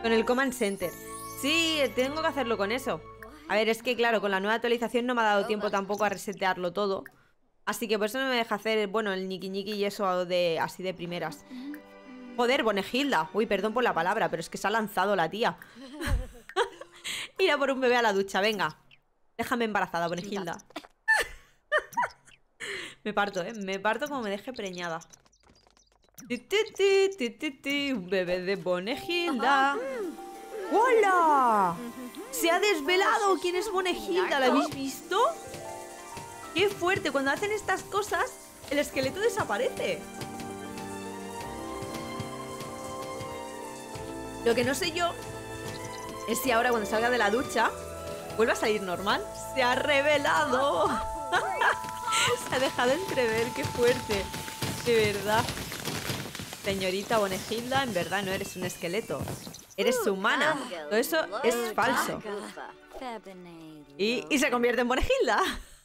Con el Command Center. Sí, tengo que hacerlo con eso. A ver, es que claro, con la nueva actualización no me ha dado tiempo tampoco a resetearlo todo. Así que por eso no me deja hacer, bueno, el niqui niqui y eso de, así de primeras. Joder, Bonegilda. Uy, perdón por la palabra, pero es que se ha lanzado la tía. Ir por un bebé a la ducha, venga. Déjame embarazada, Bonegilda. me parto, ¿eh? Me parto como me deje preñada. Un bebé de Bonegilda. ¡Hola! ¿Se ha desvelado quién es Bonegilda? ¿La habéis visto? ¡Qué fuerte! Cuando hacen estas cosas, el esqueleto desaparece. Lo que no sé yo es si ahora cuando salga de la ducha vuelva a salir normal. ¡Se ha revelado! Se ha dejado entrever, qué fuerte. De verdad. Señorita Bonegilda, en verdad no eres un esqueleto. Eres humana. Todo eso es falso. Y, se convierte en Bonegilda.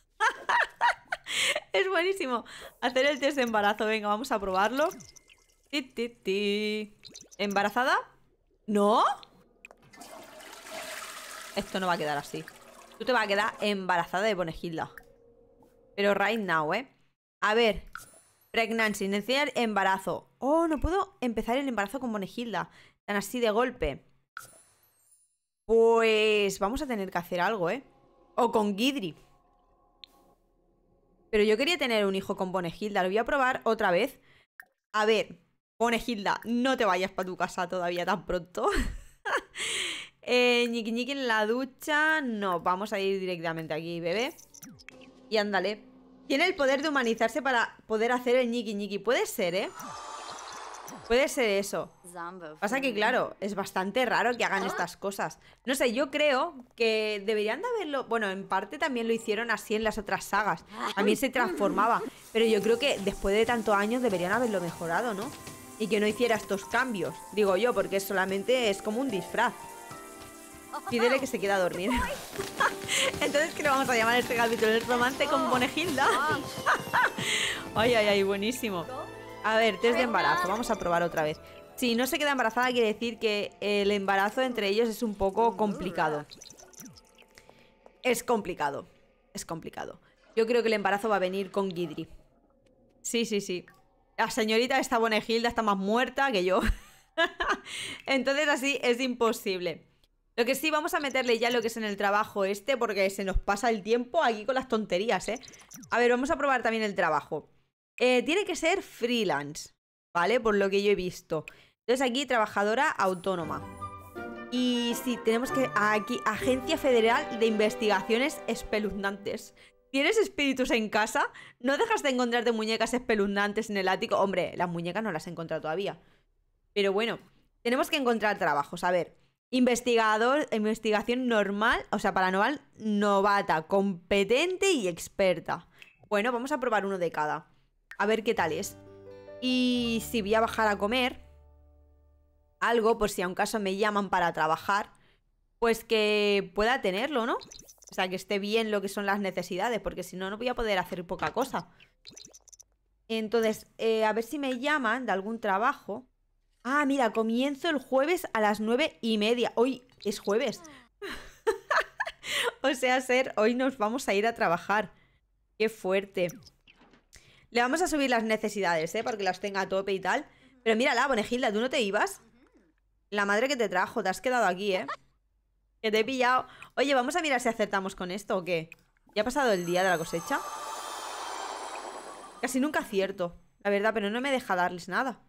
es buenísimo. Hacer el test de embarazo. Venga, vamos a probarlo. ¿Embarazada? ¿No? Esto no va a quedar así. Tú te vas a quedar embarazada de Bonegilda. Pero right now, ¿eh? A ver, Pregnancy, necesitar embarazo. Oh, no puedo empezar el embarazo con Bonegilda. Tan así de golpe. Pues vamos a tener que hacer algo, ¿eh? O con Gidri. Pero yo quería tener un hijo con Bonegilda. Lo voy a probar otra vez. A ver, Bonegilda, no te vayas para tu casa todavía tan pronto. eh, en la ducha. No, vamos a ir directamente aquí, bebé. Y ándale. Tiene el poder de humanizarse para poder hacer el ñiqui ñiqui. Puede ser, ¿eh? Puede ser eso. Pasa que, mm. claro, es bastante raro que hagan estas cosas. No sé, yo creo que deberían de haberlo... Bueno, en parte también lo hicieron así en las otras sagas. También se transformaba. Pero yo creo que después de tantos años deberían haberlo mejorado, ¿no? Y que no hiciera estos cambios. Digo yo, porque solamente es como un disfraz. Pídele que se queda a dormir. Entonces, ¿qué le vamos a llamar este capítulo? El romance con Bonegilda. ay, ay, ay, buenísimo. A ver, test de embarazo. Vamos a probar otra vez. Si no se queda embarazada, quiere decir que el embarazo entre ellos es un poco complicado. Es complicado. Es complicado. Yo creo que el embarazo va a venir con Gidri Sí, sí, sí. La señorita esta Bonegilda está más muerta que yo. Entonces así es imposible. Lo que sí, vamos a meterle ya lo que es en el trabajo este, porque se nos pasa el tiempo aquí con las tonterías, ¿eh? A ver, vamos a probar también el trabajo. Eh, tiene que ser freelance, ¿vale? Por lo que yo he visto. Entonces aquí, trabajadora autónoma. Y si tenemos que... Aquí, Agencia Federal de Investigaciones Espeluznantes. ¿Tienes espíritus en casa? ¿No dejas de encontrarte muñecas espeluznantes en el ático? Hombre, las muñecas no las he encontrado todavía. Pero bueno, tenemos que encontrar trabajos. A ver, Investigador, investigación normal, o sea, paranormal, novata, competente y experta. Bueno, vamos a probar uno de cada. A ver qué tal es. Y si voy a bajar a comer algo, por si a un caso me llaman para trabajar, pues que pueda tenerlo, ¿no? O sea, que esté bien lo que son las necesidades, porque si no, no voy a poder hacer poca cosa. Entonces, eh, a ver si me llaman de algún trabajo. Ah, mira, comienzo el jueves a las nueve y media. Hoy es jueves. o sea, ser, hoy nos vamos a ir a trabajar. Qué fuerte. Le vamos a subir las necesidades, ¿eh? Porque las tenga a tope y tal. Pero mira, la Bonegilda, ¿tú no te ibas? La madre que te trajo, te has quedado aquí, ¿eh? Que te he pillado. Oye, vamos a mirar si acertamos con esto o qué. ¿Ya ha pasado el día de la cosecha? Casi nunca acierto, la verdad, pero no me deja darles nada.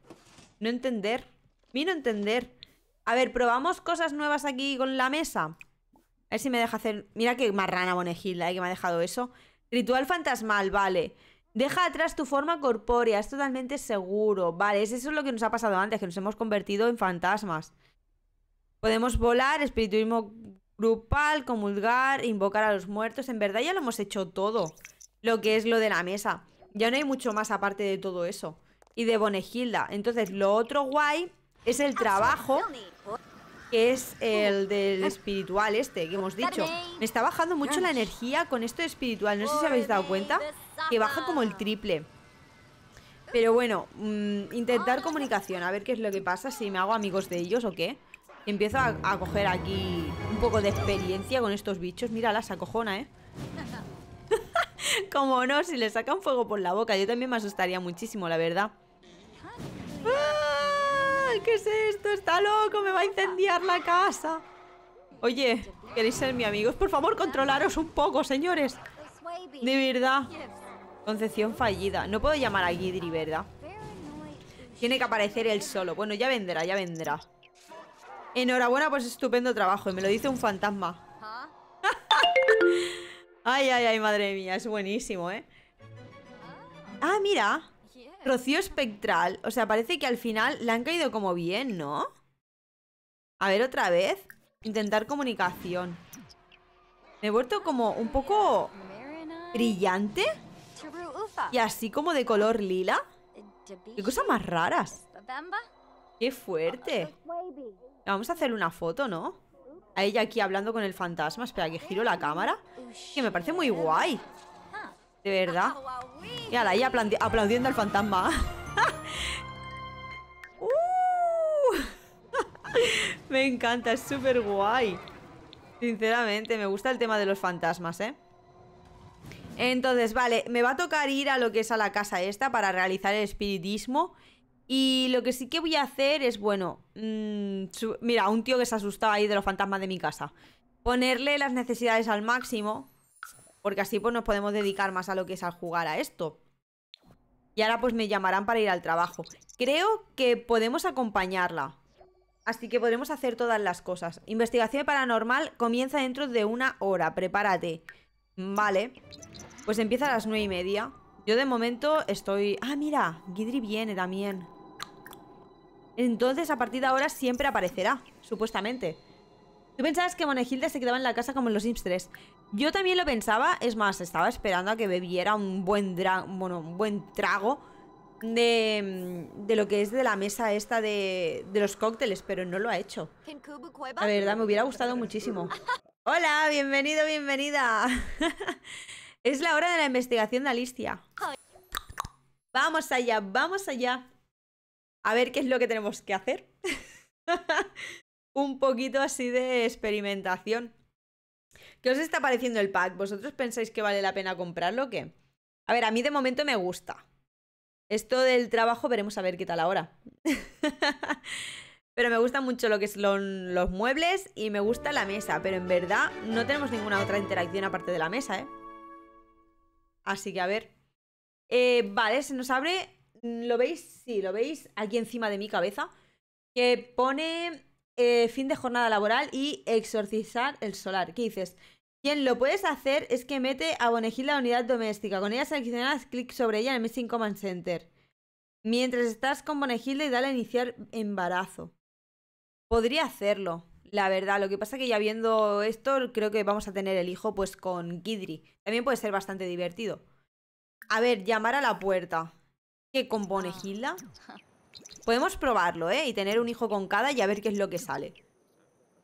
No entender. vino a entender. A ver, probamos cosas nuevas aquí con la mesa. A ver si me deja hacer... Mira qué marrana bonejilla eh, que me ha dejado eso. Ritual fantasmal, vale. Deja atrás tu forma corpórea, es totalmente seguro. Vale, eso es lo que nos ha pasado antes, que nos hemos convertido en fantasmas. Podemos volar, espiritismo grupal, comulgar, invocar a los muertos. En verdad ya lo hemos hecho todo. Lo que es lo de la mesa. Ya no hay mucho más aparte de todo eso y de Bonegilda. Entonces, lo otro guay es el trabajo que es el del espiritual este que hemos dicho. Me está bajando mucho la energía con esto de espiritual. No sé si habéis dado cuenta que baja como el triple. Pero bueno, mm, intentar comunicación, a ver qué es lo que pasa, si me hago amigos de ellos o qué. Empiezo a, coger aquí un poco de experiencia con estos bichos. Mira la acojona ¿eh? como no, si le sacan fuego por la boca, yo también me asustaría muchísimo, la verdad. ¿Qué es esto? ¡Está loco! ¡Me va a incendiar la casa! Oye, ¿queréis ser mi amigos? Por favor, controlaros un poco, señores. De verdad. Concepción fallida. No puedo llamar a Gidri, ¿verdad? Tiene que aparecer él solo. Bueno, ya vendrá, ya vendrá. Enhorabuena por estupendo trabajo. Y me lo dice un fantasma. ay, ay, ay, madre mía. Es buenísimo, ¿eh? Ah, mira. Rocío Espectral. O sea, parece que al final le han caído como bien, ¿no? A ver, otra vez. Intentar comunicación. Me he vuelto como un poco brillante. Y así como de color lila. Qué cosas más raras. Qué fuerte. Vamos a hacer una foto, ¿no? A ella aquí hablando con el fantasma. Espera, que giro la cámara. Que me parece muy guay. De verdad. Y ahora ahí aplaudiendo al fantasma. Uh. me encanta, es súper guay. Sinceramente, me gusta el tema de los fantasmas, ¿eh? Entonces, vale, me va a tocar ir a lo que es a la casa esta para realizar el espiritismo. Y lo que sí que voy a hacer es, bueno, mm, mira, un tío que se asustaba ahí de los fantasmas de mi casa. Ponerle las necesidades al máximo, porque así pues nos podemos dedicar más a lo que es al jugar a esto. Y ahora pues me llamarán para ir al trabajo. Creo que podemos acompañarla. Así que podremos hacer todas las cosas. Investigación paranormal comienza dentro de una hora. Prepárate. Vale. Pues empieza a las nueve y media. Yo de momento estoy... Ah, mira. Guidri viene también. Entonces a partir de ahora siempre aparecerá. Supuestamente. Tú pensabas que Monegilda se quedaba en la casa como en los Sims Yo también lo pensaba, es más, estaba esperando a que bebiera un buen, bueno, un buen trago de, mm, de, lo que es de la mesa esta de, de los cócteles, pero no lo ha hecho. La verdad, me hubiera gustado muchísimo. Hola, bienvenido, bienvenida. es la hora de la investigación de Alicia. Vamos allá, vamos allá. A ver qué es lo que tenemos que hacer. un poquito así de experimentación. ¿Qué os está pareciendo el pack? ¿Vosotros pensáis que vale la pena comprarlo o qué? A ver, a mí de momento me gusta. Esto del trabajo veremos a ver qué tal ahora. pero me gusta mucho lo que son los muebles y me gusta la mesa. Pero en verdad no tenemos ninguna otra interacción aparte de la mesa, ¿eh? Así que a ver. Eh, vale, se nos abre... ¿Lo veis? Sí, lo veis aquí encima de mi cabeza. Que pone eh, fin de jornada laboral y exorcizar el solar. ¿Qué dices? Quien lo puedes hacer es que mete a Bonegil la unidad doméstica. Con ella seleccionada, clic sobre ella en el Missing Command Center. Mientras estás con Bonegilda y dale a iniciar embarazo. Podría hacerlo, la verdad. Lo que pasa que ya viendo esto, creo que vamos a tener el hijo pues con Kidri. También puede ser bastante divertido. A ver, llamar a la puerta. ¿Qué con ah. Bonegilda? Podemos probarlo, ¿eh? Y tener un hijo con cada y a ver qué es lo que sale.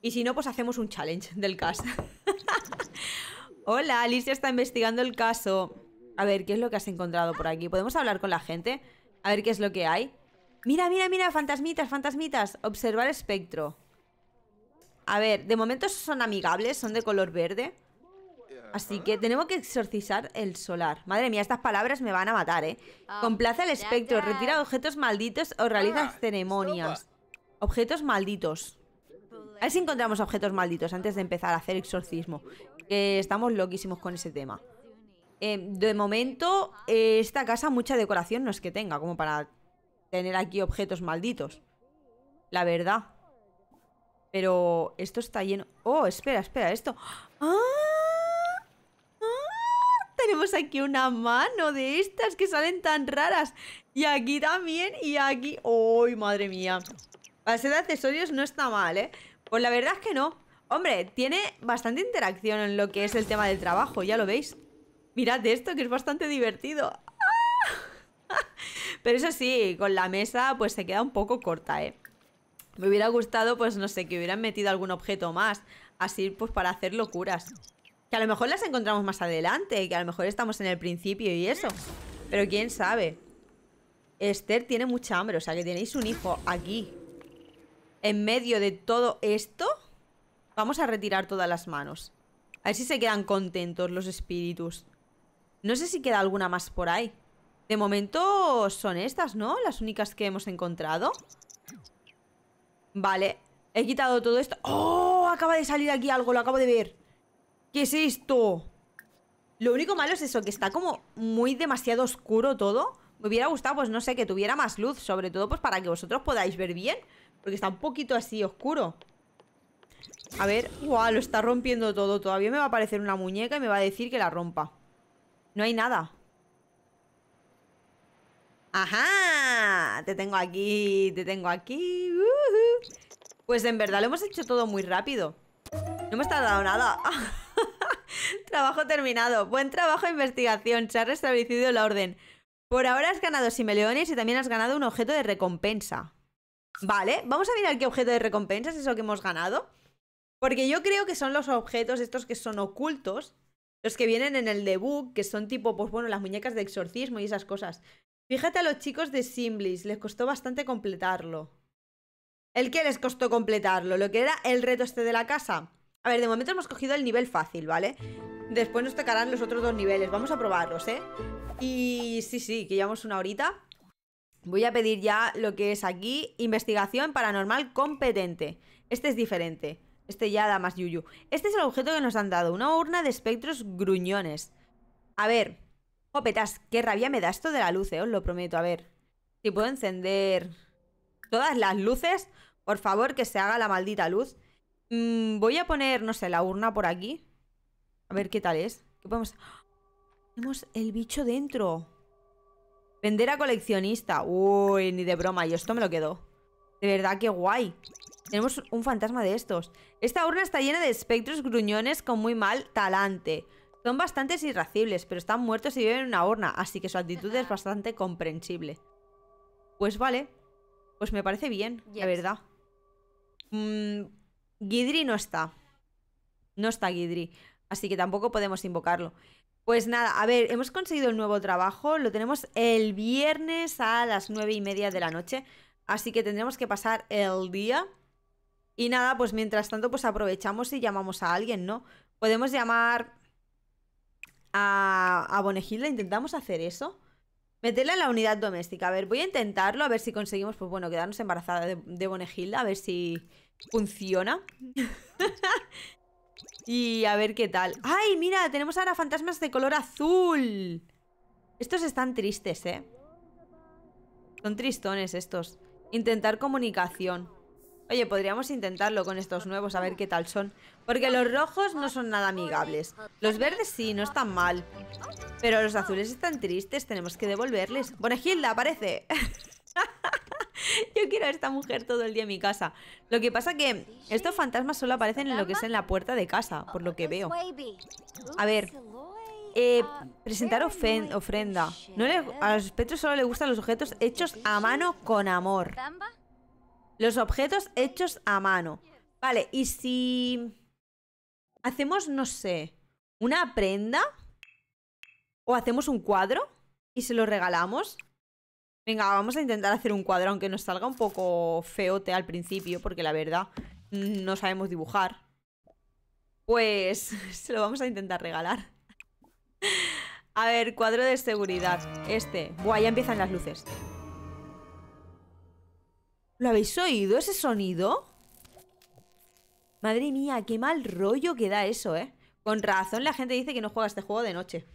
Y si no, pues hacemos un challenge del caso Hola, Alicia está investigando el caso. A ver, ¿qué es lo que has encontrado por aquí? ¿Podemos hablar con la gente? A ver qué es lo que hay. Mira, mira, mira, fantasmitas, fantasmitas. Observar espectro. A ver, de momento son amigables, son de color verde. Así que tenemos que exorcizar el solar. Madre mía, estas palabras me van a matar, ¿eh? Ah, Complace al espectro, retira objetos malditos o realiza ah, ceremonias. Objetos malditos. A ver si encontramos objetos malditos antes de empezar a hacer exorcismo. estamos loquísimos con ese tema. Eh, de momento, esta casa mucha decoración no es que tenga, como para tener aquí objetos malditos. La verdad. Pero esto está lleno... Oh, espera, espera, esto... ¡Ah! tenemos aquí una mano de estas que salen tan raras. Y aquí también, y aquí... ¡Uy, madre mía! Para de accesorios no está mal, ¿eh? Pues la verdad es que no. Hombre, tiene bastante interacción en lo que es el tema del trabajo, ya lo veis. Mirad esto, que es bastante divertido. Pero eso sí, con la mesa pues se queda un poco corta, ¿eh? Me hubiera gustado, pues no sé, que hubieran metido algún objeto más. Así pues para hacer locuras. Que a lo mejor las encontramos más adelante, que a lo mejor estamos en el principio y eso. Pero quién sabe. Esther tiene mucha hambre, o sea que tenéis un hijo aquí. En medio de todo esto, vamos a retirar todas las manos. A ver si se quedan contentos los espíritus. No sé si queda alguna más por ahí. De momento son estas, ¿no? Las únicas que hemos encontrado. Vale, he quitado todo esto. ¡Oh! Acaba de salir aquí algo, lo acabo de ver. ¿Qué es esto? Lo único malo es eso, que está como muy demasiado oscuro todo. Me hubiera gustado, pues no sé, que tuviera más luz, sobre todo pues para que vosotros podáis ver bien, porque está un poquito así oscuro. A ver, ¡Guau! lo está rompiendo todo. Todavía me va a aparecer una muñeca y me va a decir que la rompa. No hay nada. ¡Ajá! Te tengo aquí, te tengo aquí. Pues en verdad lo hemos hecho todo muy rápido. No me está tardado nada. trabajo terminado. Buen trabajo de investigación. Se ha restablecido la orden. Por ahora has ganado simeleones y también has ganado un objeto de recompensa. Vale, vamos a mirar qué objeto de recompensa es eso que hemos ganado. Porque yo creo que son los objetos estos que son ocultos, los que vienen en el debug, que son tipo, pues bueno, las muñecas de exorcismo y esas cosas. Fíjate a los chicos de Simblis, les costó bastante completarlo. ¿El qué les costó completarlo? Lo que era el reto este de la casa. A ver, de momento hemos cogido el nivel fácil, ¿vale? Después nos tocarán los otros dos niveles. Vamos a probarlos, ¿eh? Y sí, sí, que llevamos una horita. Voy a pedir ya lo que es aquí Investigación paranormal competente Este es diferente Este ya da más yuyu Este es el objeto que nos han dado Una urna de espectros gruñones A ver Jopetas, qué rabia me da esto de la luz, eh, os lo prometo A ver Si puedo encender todas las luces Por favor que se haga la maldita luz Mm, voy a poner, no sé, la urna por aquí. A ver qué tal es. ¿Qué podemos...? Tenemos el bicho dentro. Vender a coleccionista. Uy, ni de broma. Y esto me lo quedo. De verdad, qué guay. Tenemos un fantasma de estos. Esta urna está llena de espectros gruñones con muy mal talante. Son bastantes irracibles, pero están muertos y viven en una urna, así que su actitud es bastante comprensible. Pues vale. Pues me parece bien, la verdad. Mmm... Guidri no está. No está Guidri. Así que tampoco podemos invocarlo. Pues nada, a ver, hemos conseguido el nuevo trabajo. Lo tenemos el viernes a las nueve y media de la noche. Así que tendremos que pasar el día. Y nada, pues mientras tanto, pues aprovechamos y llamamos a alguien, ¿no? Podemos llamar a, a Bonegilda. Intentamos hacer eso. Meterla en la unidad doméstica. A ver, voy a intentarlo. A ver si conseguimos, pues bueno, quedarnos embarazada de, de Bonegilda. A ver si funciona. y a ver qué tal. ¡Ay, mira! Tenemos ahora fantasmas de color azul. Estos están tristes, ¿eh? Son tristones estos. Intentar comunicación. Oye, podríamos intentarlo con estos nuevos, a ver qué tal son. Porque los rojos no son nada amigables. Los verdes sí, no están mal. Pero los azules están tristes, tenemos que devolverles. Hilda aparece. Yo quiero a esta mujer todo el día en mi casa. Lo que pasa que estos fantasmas solo aparecen en lo que es en la puerta de casa, por lo que veo. A ver, eh, uh, presentar ofrenda. No a los espectros solo le gustan los objetos hechos a mano con amor. Los objetos hechos a mano. Vale, y si hacemos, no sé, una prenda o hacemos un cuadro y se lo regalamos, Venga, vamos a intentar hacer un cuadro, aunque nos salga un poco feote al principio, porque la verdad mm, no sabemos dibujar. Pues se lo vamos a intentar regalar. A ver, cuadro de seguridad. Este. Buah, ya empiezan las luces. ¿Lo habéis oído ese sonido? Madre mía, qué mal rollo que da eso, ¿eh? Con razón la gente dice que no juega este juego de noche.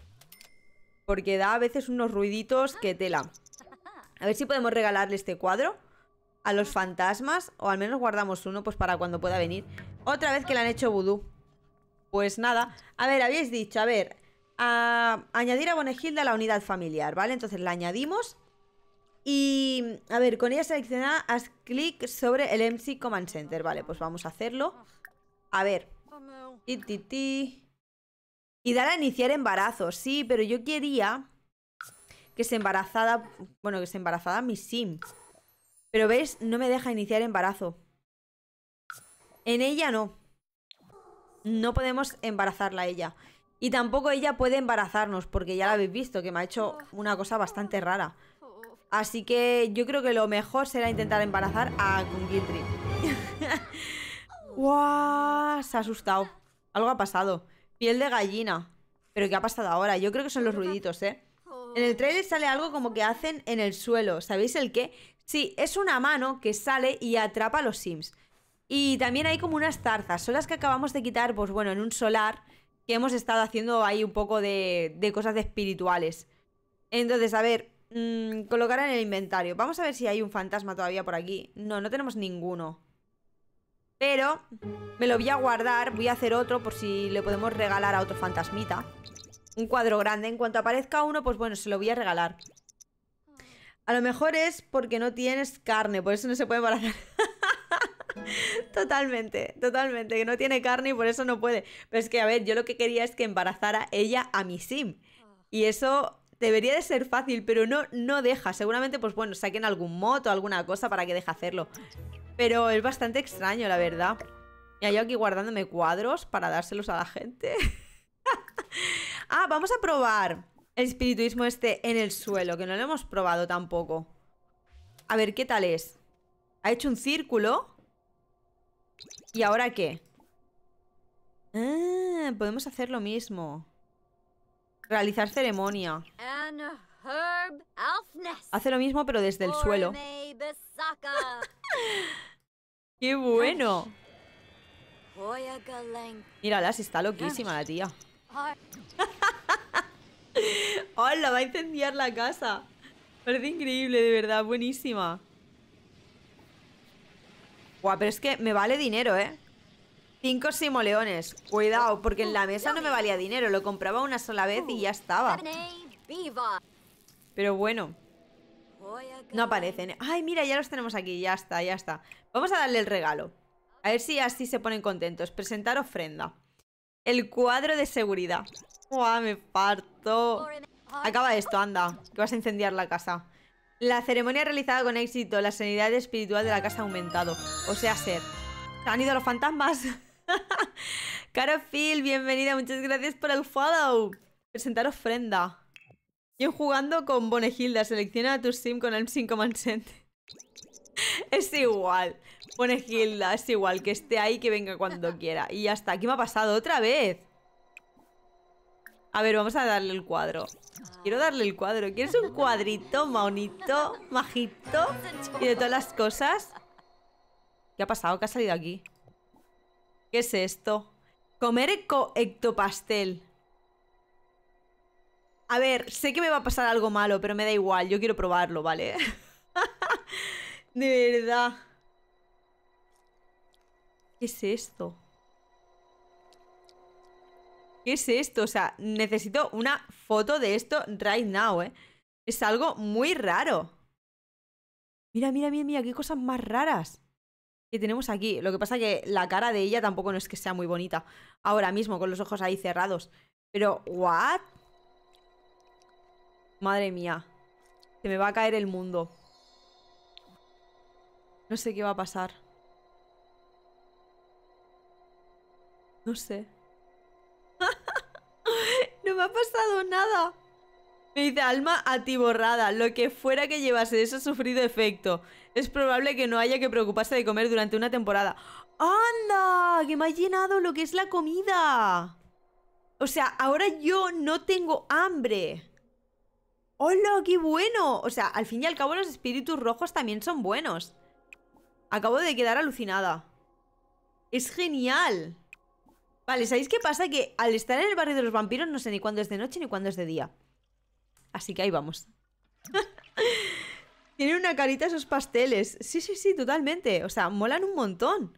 Porque da a veces unos ruiditos que tela. A ver si podemos regalarle este cuadro a los fantasmas. O al menos guardamos uno pues para cuando pueda venir. Otra vez que le han hecho vudú. Pues nada. A ver, habéis dicho, a ver. añadir a Bonegilda a la unidad familiar, ¿vale? Entonces la añadimos. Y, a ver, con ella seleccionada, haz clic sobre el MC Command Center. Vale, pues vamos a hacerlo. A ver. Y, y dar a iniciar embarazo. Sí, pero yo quería que es embarazada, bueno, que es embarazada mi sim. Pero ves, no me deja iniciar embarazo. En ella no. No podemos embarazarla a ella. Y tampoco ella puede embarazarnos, porque ya la habéis visto, que me ha hecho una cosa bastante rara. Así que yo creo que lo mejor será intentar embarazar a Gungitri. ¡Guau! Se ha asustado. Algo ha pasado. Piel de gallina. ¿Pero qué ha pasado ahora? Yo creo que son los ruiditos, ¿eh? En el trailer sale algo como que hacen en el suelo, ¿sabéis el qué? Sí, es una mano que sale y atrapa a los Sims. Y también hay como unas tarzas, son las que acabamos de quitar, pues bueno, en un solar que hemos estado haciendo ahí un poco de, cosas espirituales. Entonces, a ver, mm, colocar en el inventario. Vamos a ver si hay un fantasma todavía por aquí. No, no tenemos ninguno. Pero me lo voy a guardar, voy a hacer otro por si le podemos regalar a otro fantasmita un cuadro grande. En cuanto aparezca uno, pues bueno, se lo voy a regalar. Ah. A lo mejor es porque no tienes carne, por eso no se puede embarazar. totalmente, totalmente, que no tiene carne y por eso no puede. Pero es que, a ver, yo lo que quería es que embarazara ella a mi sim. Ah. Y eso debería de ser fácil, pero no, no deja. Seguramente, pues bueno, saquen algún moto o alguna cosa para que deje hacerlo. Pero es bastante extraño, la verdad. Y yo aquí guardándome cuadros para dárselos a la gente. Ah, vamos a probar el espirituismo este en el suelo, que no lo hemos probado tampoco. A ver, ¿qué tal es? Ha hecho un círculo. ¿Y ahora qué? Ah, podemos hacer lo mismo. Realizar ceremonia. Hace lo mismo, pero desde el suelo. ¡Qué bueno! Mírala, si está loquísima la tía. ¡Hola! Va a incendiar la casa. Parece increíble, de verdad. Buenísima. Guau, pero es que me vale dinero, ¿eh? Cinco simoleones. Cuidado, porque en la mesa no me valía dinero. Lo compraba una sola vez y ya estaba. Pero bueno. No aparecen. Ay, mira, ya los tenemos aquí. Ya está, ya está. Vamos a darle el regalo. A ver si así se ponen contentos. Presentar ofrenda. El cuadro de seguridad. Guau, me parto. Acaba esto, anda, que vas a incendiar la casa. La ceremonia realizada con éxito, la sanidad espiritual de la casa ha aumentado. O sea, ser. ¿Han ido los fantasmas? Caro Phil, bienvenida, muchas gracias por el follow. Presentar ofrenda. Yo jugando con Bonegilda, selecciona a tu sim con el sim mansent. es igual. Bonegilda, es igual, que esté ahí, que venga cuando quiera. Y ya está, ¿qué me ha pasado otra vez? A ver, vamos a darle el cuadro. Quiero darle el cuadro. ¿Quieres un cuadrito, maonito, majito? Y de todas las cosas. ¿Qué ha pasado? ¿Qué ha salido aquí? ¿Qué es esto? Comer ectopastel. A ver, sé que me va a pasar algo malo, pero me da igual. Yo quiero probarlo, ¿vale? de verdad. ¿Qué es esto? ¿Qué es esto? O sea, necesito una foto de esto right now, ¿eh? Es algo muy raro. Mira, mira, mira, mira, qué cosas más raras que tenemos aquí. Lo que pasa que la cara de ella tampoco no es que sea muy bonita. Ahora mismo, con los ojos ahí cerrados. Pero, ¿what? Madre mía. Se me va a caer el mundo. No sé qué va a pasar. No sé me ha pasado nada. Me dice alma atiborrada, lo que fuera que llevase eso ha sufrido efecto. Es probable que no haya que preocuparse de comer durante una temporada. ¡Anda! Que me ha llenado lo que es la comida. O sea, ahora yo no tengo hambre. ¡Hola, qué bueno! O sea, al fin y al cabo los espíritus rojos también son buenos. Acabo de quedar alucinada. Es genial. Vale, ¿sabéis qué pasa? Que al estar en el barrio de los vampiros no sé ni cuándo es de noche ni cuándo es de día. Así que ahí vamos. Tienen una carita esos pasteles. Sí, sí, sí, totalmente. O sea, molan un montón.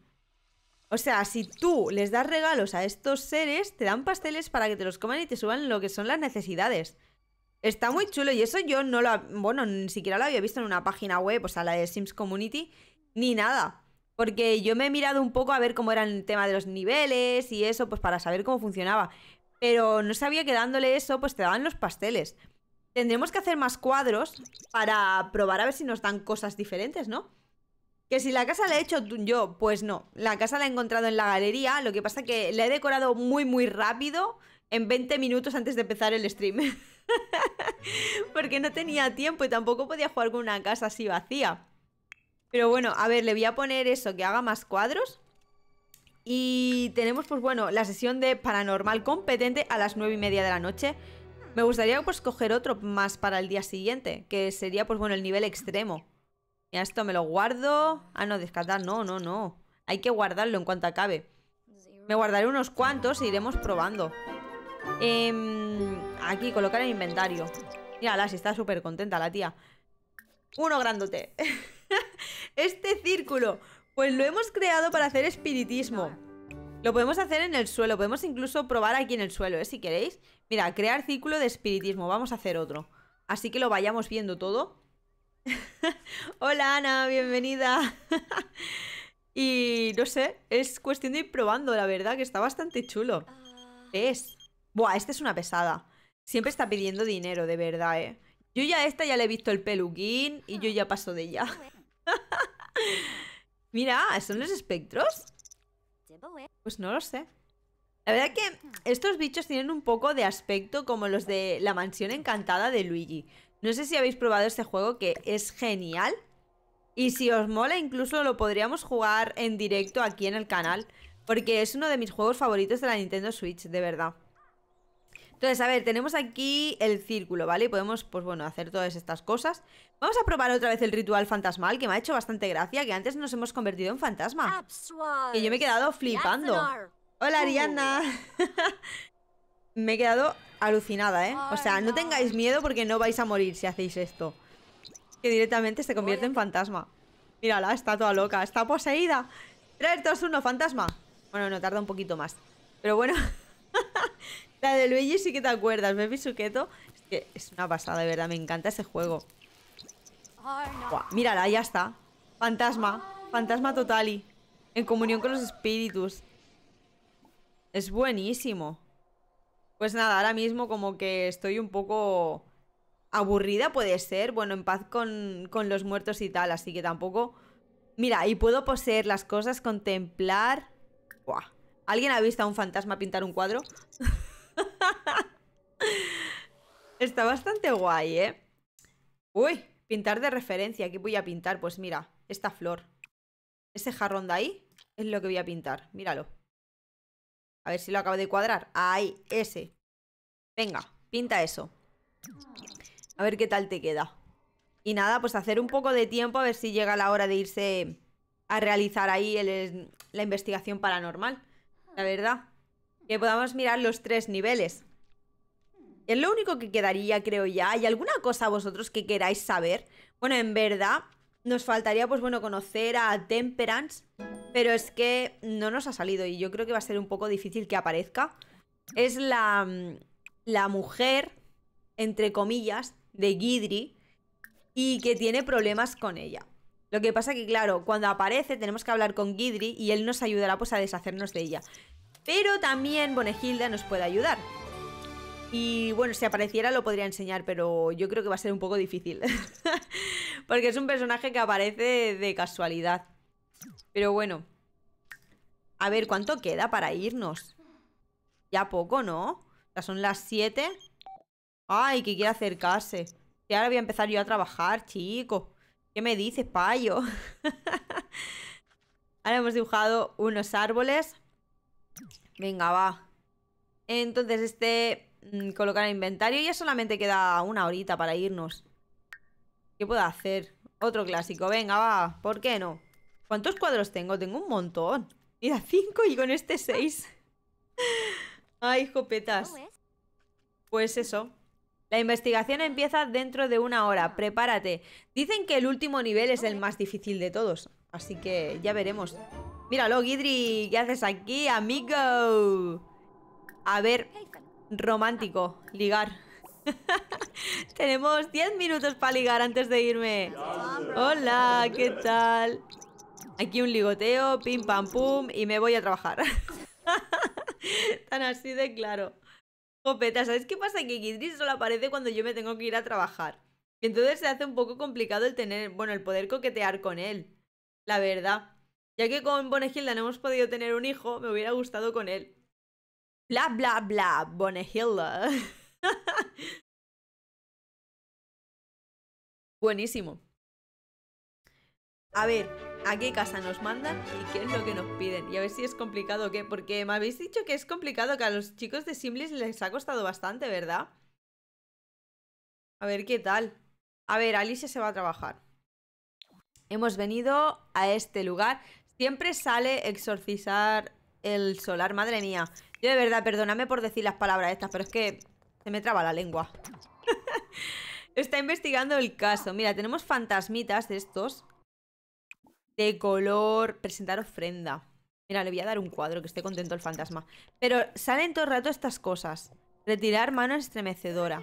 O sea, si tú les das regalos a estos seres, te dan pasteles para que te los coman y te suban lo que son las necesidades. Está muy chulo y eso yo no lo... Bueno, ni siquiera lo había visto en una página web, o sea, la de Sims Community, ni nada. Porque yo me he mirado un poco a ver cómo era el tema de los niveles y eso, pues para saber cómo funcionaba. Pero no sabía que dándole eso, pues te daban los pasteles. Tendremos que hacer más cuadros para probar a ver si nos dan cosas diferentes, ¿no? Que si la casa la he hecho yo, pues no. La casa la he encontrado en la galería, lo que pasa que la he decorado muy, muy rápido, en 20 minutos antes de empezar el stream. Porque no tenía tiempo y tampoco podía jugar con una casa así vacía. Pero bueno, a ver, le voy a poner eso, que haga más cuadros. Y tenemos, pues bueno, la sesión de paranormal competente a las nueve y media de la noche. Me gustaría, pues, coger otro más para el día siguiente, que sería, pues bueno, el nivel extremo. Ya esto me lo guardo. Ah, no, descartar, no, no, no. Hay que guardarlo en cuanto acabe. Me guardaré unos cuantos e iremos probando. Em, aquí, colocar el inventario. Mírala, si está súper contenta la tía. Uno grandote. este círculo, pues lo hemos creado para hacer espiritismo. Lo podemos hacer en el suelo, podemos incluso probar aquí en el suelo, ¿eh? Si queréis. Mira, crear círculo de espiritismo, vamos a hacer otro. Así que lo vayamos viendo todo. Hola Ana, bienvenida. y no sé, es cuestión de ir probando, la verdad, que está bastante chulo. Es. Buah, esta es una pesada. Siempre está pidiendo dinero, de verdad, eh. Yo ya a esta ya le he visto el peluquín y yo ya paso de ella. Mira, ¿son los espectros? Pues no lo sé. La verdad que estos bichos tienen un poco de aspecto como los de la mansión encantada de Luigi. No sé si habéis probado este juego que es genial. Y si os mola incluso lo podríamos jugar en directo aquí en el canal. Porque es uno de mis juegos favoritos de la Nintendo Switch, de verdad. Entonces, a ver, tenemos aquí el círculo, ¿vale? Y podemos, pues bueno, hacer todas estas cosas. Vamos a probar otra vez el ritual fantasmal, que me ha hecho bastante gracia, que antes nos hemos convertido en fantasma. Que yo me he quedado flipando. Hola, Arianna, me he quedado alucinada, ¿eh? O sea, no tengáis miedo porque no vais a morir si hacéis esto. Que directamente se convierte en fantasma. Mírala, está toda loca. Está poseída. 3, 2, 1, fantasma. Bueno, no, tarda un poquito más. Pero bueno... La de Luigi sí que te acuerdas, me Suqueto. Es que es una pasada, de verdad, me encanta ese juego mírala, ya está. Fantasma. Fantasma totali. en comunión con los espíritus. Es buenísimo. Pues nada, ahora mismo como que estoy un poco aburrida, puede ser. Bueno, en paz con, con los muertos y tal, así que tampoco... Mira, y puedo poseer las cosas, contemplar... ¿Alguien ha visto a un fantasma pintar un cuadro? Está bastante guay, ¿eh? Uy, Pintar de referencia, Aquí voy a pintar? Pues mira, esta flor. Ese jarrón de ahí es lo que voy a pintar, míralo. A ver si lo acabo de cuadrar. Ahí, ese. Venga, pinta eso. A ver qué tal te queda. Y nada, pues hacer un poco de tiempo a ver si llega la hora de irse a realizar ahí la investigación paranormal. La verdad. Que podamos mirar los tres niveles. Es lo único que quedaría, creo ya. ¿Hay alguna cosa vosotros que queráis saber? Bueno, en verdad, nos faltaría, pues bueno, conocer a Temperance. Pero es que no nos ha salido y yo creo que va a ser un poco difícil que aparezca. Es la, mm, la mujer, entre comillas, de Guidri y que tiene problemas con ella. Lo que pasa que, claro, cuando aparece tenemos que hablar con Guidri y él nos ayudará pues a deshacernos de ella. Pero también Bonegilda nos puede ayudar. Y bueno, si apareciera lo podría enseñar, pero yo creo que va a ser un poco difícil. Porque es un personaje que aparece de casualidad. Pero bueno. A ver, ¿cuánto queda para irnos? Ya poco, ¿no? Ya son las 7. Ay, que quiere acercarse. Y ahora voy a empezar yo a trabajar, chico. ¿Qué me dices, payo? ahora hemos dibujado unos árboles. Venga, va. Entonces este Mm, colocar el inventario. Ya solamente queda una horita para irnos. ¿Qué puedo hacer? Otro clásico. Venga, va. ¿Por qué no? ¿Cuántos cuadros tengo? Tengo un montón. Mira, cinco y con este seis. Ay, jopetas. Pues eso. La investigación empieza dentro de una hora. Prepárate. Dicen que el último nivel es el más difícil de todos. Así que ya veremos. Míralo, Gidri. ¿Qué haces aquí, amigo? A ver, Romántico, ligar. Tenemos 10 minutos para ligar antes de irme. Hola, ¿qué tal? Aquí un ligoteo, pim pam pum, y me voy a trabajar. Tan así de claro. Jopeta, ¿sabes qué pasa? Que Kidris solo aparece cuando yo me tengo que ir a trabajar. Y entonces se hace un poco complicado el tener, bueno, el poder coquetear con él. La verdad. Ya que con Bonegilda no hemos podido tener un hijo, me hubiera gustado con él. Bla, bla, bla, Bonehilla. Buenísimo. A ver, a qué casa nos mandan y qué es lo que nos piden. Y a ver si es complicado o qué, porque me habéis dicho que es complicado, que a los chicos de Simlis les ha costado bastante, ¿verdad? A ver qué tal. A ver, Alicia se va a trabajar. Hemos venido a este lugar. Siempre sale exorcizar el solar, madre mía. Yo de verdad, perdóname por decir las palabras estas, pero es que se me traba la lengua. Está investigando el caso. Mira, tenemos fantasmitas de estos. De color... Presentar ofrenda. Mira, le voy a dar un cuadro, que esté contento el fantasma. Pero salen todo el rato estas cosas. Retirar mano estremecedora.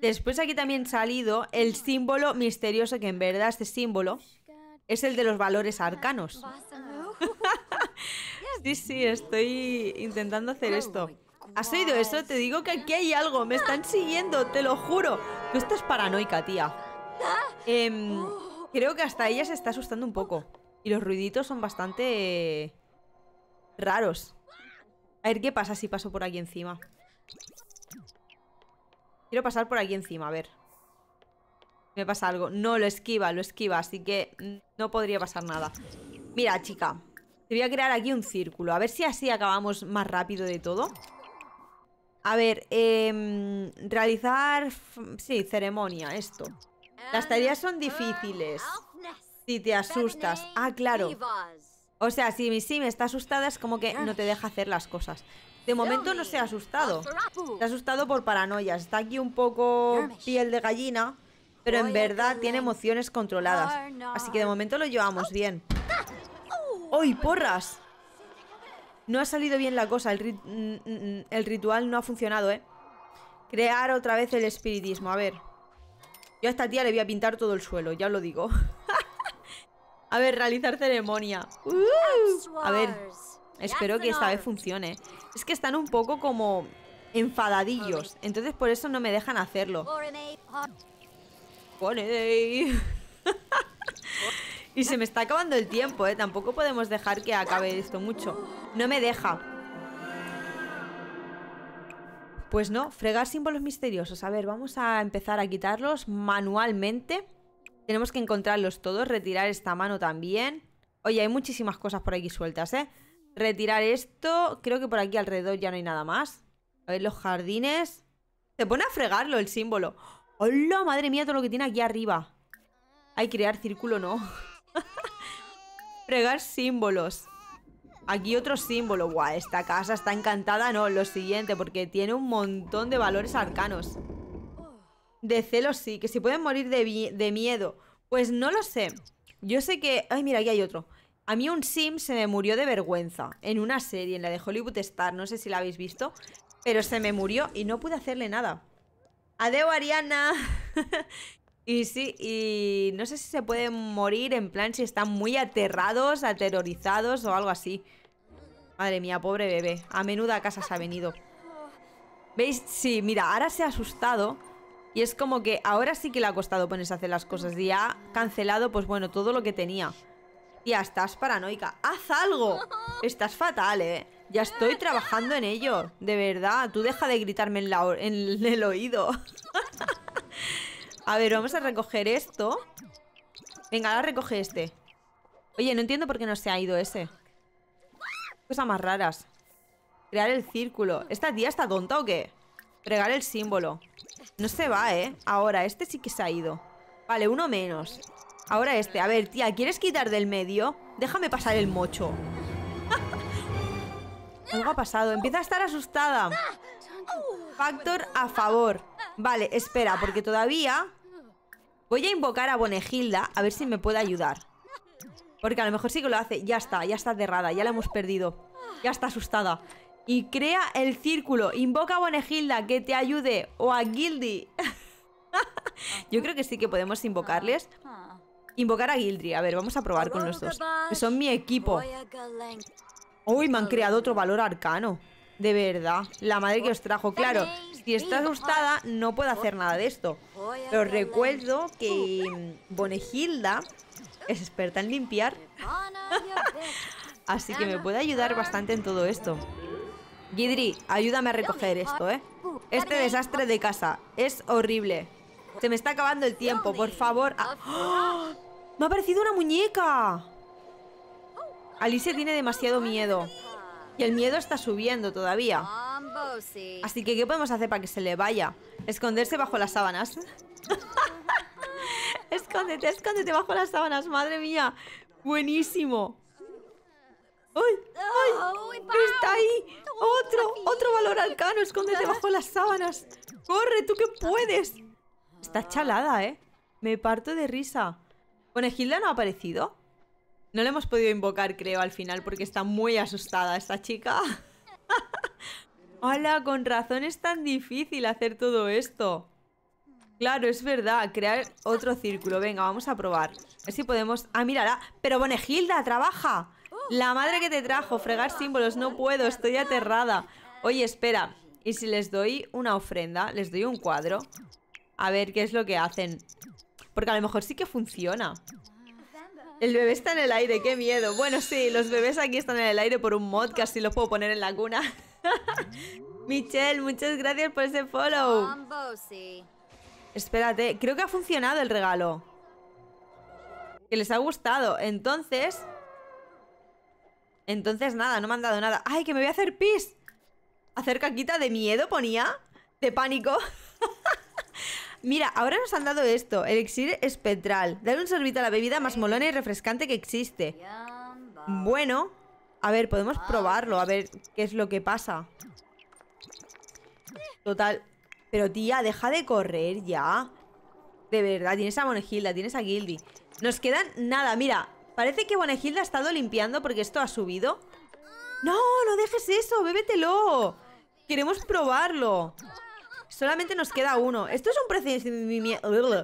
Después aquí también Ha salido el símbolo misterioso, que en verdad este símbolo es el de los valores arcanos. Sí, sí, estoy intentando hacer esto. ¿Has oído eso? Te digo que aquí hay algo. Me están siguiendo, te lo juro. Tú estás paranoica, tía. Em, creo que hasta ella se está asustando un poco. Y los ruiditos son bastante... Eh, raros. A ver qué pasa si paso por aquí encima. Quiero pasar por aquí encima, a ver. Me pasa algo. No, lo esquiva, lo esquiva, así que no podría pasar nada. Mira, chica, voy a crear aquí un círculo. A ver si así acabamos más rápido de todo. A ver, em, realizar... Sí, ceremonia, esto. Las tareas son difíciles. Si te asustas. Ah, claro. O sea, si, si me está asustada es como que no te deja hacer las cosas. De momento no se ha asustado. Se ha asustado por paranoia Está aquí un poco piel de gallina, pero en verdad tiene emociones controladas. Así que de momento lo llevamos bien. ¡Hoy, porras! No ha salido bien la cosa, mm, el, ritual no ha funcionado, ¿eh? Crear otra vez el espiritismo, a ver. Yo a esta tía le voy a pintar todo el suelo, ya lo digo. a ver, realizar ceremonia. Uh, a ver, espero que esta vez funcione. Es que están un poco como enfadadillos, entonces por eso no me dejan hacerlo. Y se me está acabando el tiempo, ¿eh? Tampoco podemos dejar que acabe esto mucho. No me deja. Pues no, fregar símbolos misteriosos. A ver, vamos a empezar a quitarlos manualmente. Tenemos que encontrarlos todos, retirar esta mano también. Oye, hay muchísimas cosas por aquí sueltas, ¿eh? Retirar esto, creo que por aquí alrededor ya no hay nada más. A ver, los jardines. Se pone a fregarlo el símbolo. ¡Hola! Madre mía, todo lo que tiene aquí arriba. Hay que crear círculo no. Fregar símbolos. Aquí otro símbolo. Guau, esta casa está encantada. No, lo siguiente, porque tiene un montón de valores arcanos. De celos sí, que si pueden morir de, miedo. Pues no lo sé. Yo sé que... Ay, mira, aquí hay otro. A mí un sim se me murió de vergüenza en una serie, en la de Hollywood Star, no sé si la habéis visto, pero se me murió y no pude hacerle nada. ¡Adeo, Ariana. Y sí, y no sé si se pueden morir en plan si están muy aterrados, aterrorizados o algo así. Madre mía, pobre bebé. A menuda casa se ha venido. ¿Veis? Sí, mira, ahora se ha asustado. Y es como que ahora sí que le ha costado ponerse a hacer las cosas. Y ha cancelado, pues bueno, todo lo que tenía. Ya estás paranoica. ¡Haz algo! Estás fatal, ¿eh? Ya estoy trabajando en ello. De verdad, tú deja de gritarme en, la en el oído. A ver, vamos a recoger esto. Venga, ahora recoge este. Oye, no entiendo por qué no se ha ido ese. Cosas más raras. Crear el círculo. ¿Esta tía está tonta o qué? Pregar el símbolo. No se va, ¿eh? Ahora, este sí que se ha ido. Vale, uno menos. Ahora este. A ver, tía, ¿quieres quitar del medio? Déjame pasar el mocho. Algo ha pasado. Empieza a estar asustada. Factor a favor. Vale, espera, porque todavía Voy a invocar a Bonegilda A ver si me puede ayudar Porque a lo mejor sí que lo hace Ya está, ya está cerrada, ya la hemos perdido Ya está asustada Y crea el círculo, invoca a Bonegilda Que te ayude, o a Gildi Yo creo que sí que podemos invocarles Invocar a gildy a ver, vamos a probar con los dos Que son mi equipo Uy, me han creado otro valor arcano De verdad, la madre que os trajo Claro, si está asustada, ah, no puede oh, hacer nada de esto. Pero recuerdo que Bonegilda es experta en limpiar. Así que me puede ayudar bastante en todo esto. Gidri, ayúdame a recoger esto, ¿eh? Este desastre de casa es horrible. Se me está acabando el tiempo, por favor. ¡Ah! ¡Me ha parecido una muñeca! Oh, Alicia tiene demasiado miedo. Y el miedo está subiendo todavía. Ah, Así que, ¿qué podemos hacer para que se le vaya? Esconderse bajo las sábanas. escóndete, escóndete bajo las sábanas, madre mía. Buenísimo. ¡Ay! ¡Ay! está ahí! ¡Otro! ¡Otro valor arcano! ¡Escóndete bajo las sábanas! ¡Corre! ¡Tú que puedes! Está chalada, ¿eh? Me parto de risa. Bueno, no ha aparecido. No la hemos podido invocar, creo, al final, porque está muy asustada esta chica. Hola, Con razón es tan difícil hacer todo esto. Claro, es verdad. Crear otro círculo. Venga, vamos a probar. A ver si podemos... ¡Ah, mírala! ¡Pero Gilda! trabaja! La madre que te trajo. Fregar símbolos. No puedo. Estoy aterrada. Oye, espera. ¿Y si les doy una ofrenda? ¿Les doy un cuadro? A ver qué es lo que hacen. Porque a lo mejor sí que funciona. El bebé está en el aire, qué miedo. Bueno, sí, los bebés aquí están en el aire por un mod, Que así los puedo poner en la cuna. Michelle, muchas gracias por ese follow. Espérate, creo que ha funcionado el regalo. Que les ha gustado. Entonces... Entonces nada, no me han dado nada. ¡Ay, que me voy a hacer pis! ¿Hacer caquita de miedo ponía? ¿De pánico? Mira, ahora nos han dado esto. Elixir espectral. Dale un sorbito a la bebida más molona y refrescante que existe. Bueno, a ver, podemos ah, probarlo, a ver qué es lo que pasa. Total. Pero tía, deja de correr ya. De verdad, tienes a Bonegilda, tienes a Gildi. Nos quedan nada, mira. Parece que Bonegilda ha estado limpiando porque esto ha subido. No, no dejes eso, bébetelo. Queremos probarlo. Solamente nos queda uno. Esto es un Esto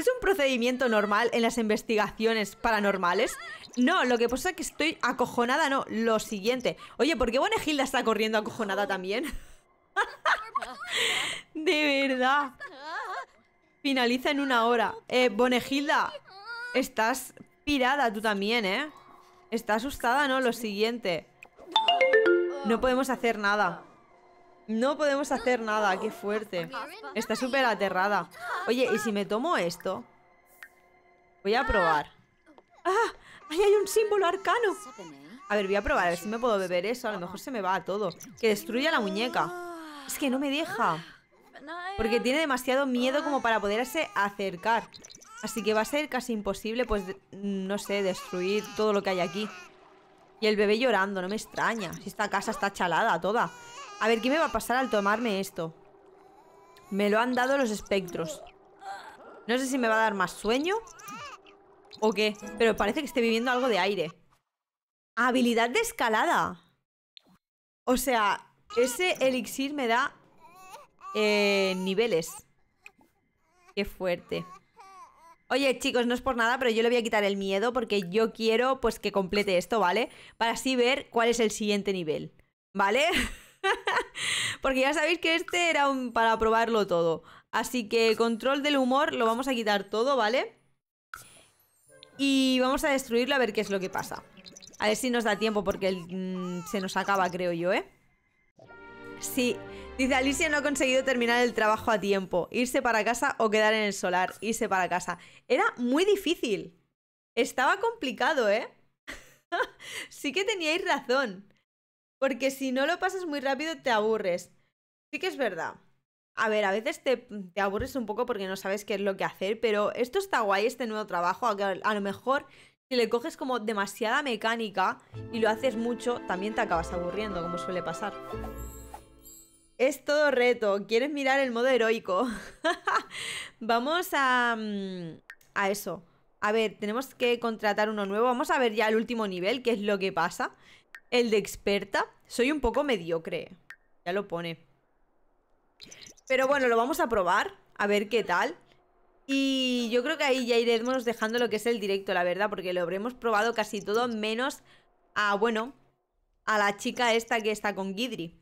es un procedimiento normal en las investigaciones paranormales. No, lo que pasa es que estoy acojonada, no. Lo siguiente. Oye, ¿por qué Bonegilda está corriendo acojonada también? de verdad. Finaliza en una hora. Eh, Bonegilda, estás pirada tú también, ¿eh? Está asustada, ¿no? Lo siguiente. No podemos hacer nada. No podemos hacer nada, qué fuerte. Está súper aterrada. Oye, ¿y si me tomo esto? Voy a probar. ¡Ah! ¡Ay, hay un símbolo arcano! A ver, voy a probar, a ver si me puedo beber eso. A lo mejor se me va todo. Que destruya la muñeca. Es que no me deja. Porque tiene demasiado miedo como para poderse acercar. Así que va a ser casi imposible, pues, no sé, destruir todo lo que hay aquí. Y el bebé llorando, no me extraña. Si esta casa está chalada toda. A ver, ¿qué me va a pasar al tomarme esto? Me lo han dado los espectros. No sé si me va a dar más sueño ¿O qué? Pero parece que esté viviendo algo de aire. Habilidad de escalada. O sea, ese elixir me da eh, niveles. Qué fuerte. Oye, chicos, no es por nada, pero yo le voy a quitar el miedo porque yo quiero pues que complete esto, ¿vale? Para así ver cuál es el siguiente nivel, ¿vale? porque ya sabéis que este era para probarlo todo. Así que control del humor lo vamos a quitar todo, ¿vale? Y vamos a destruirlo a ver qué es lo que pasa. A ver si nos da tiempo porque mm, se nos acaba, creo yo, ¿eh? Sí. Dice, Alicia no ha conseguido terminar el trabajo a tiempo. Irse para casa o quedar en el solar. Irse para casa. Era muy difícil. Estaba complicado, ¿eh? sí que teníais razón. Porque si no lo pasas muy rápido te aburres. Sí que es verdad. A ver, a veces te, aburres un poco porque no sabes qué es lo que hacer, pero esto está guay, este nuevo trabajo, a, lo mejor si le coges como demasiada mecánica y lo haces mucho, también te acabas aburriendo, como suele pasar. Es todo reto, ¿quieres mirar el modo heroico? Vamos a... Mm, a eso. A ver, tenemos que contratar uno nuevo. Vamos a ver ya el último nivel, qué es lo que pasa. El de experta. Soy un poco mediocre. Ya lo pone. Pero bueno, lo vamos a probar, a ver qué tal. Y yo creo que ahí ya iremos dejando lo que es el directo, la verdad, porque lo habremos probado casi todo, menos a, bueno, a la chica esta que está con Gidri.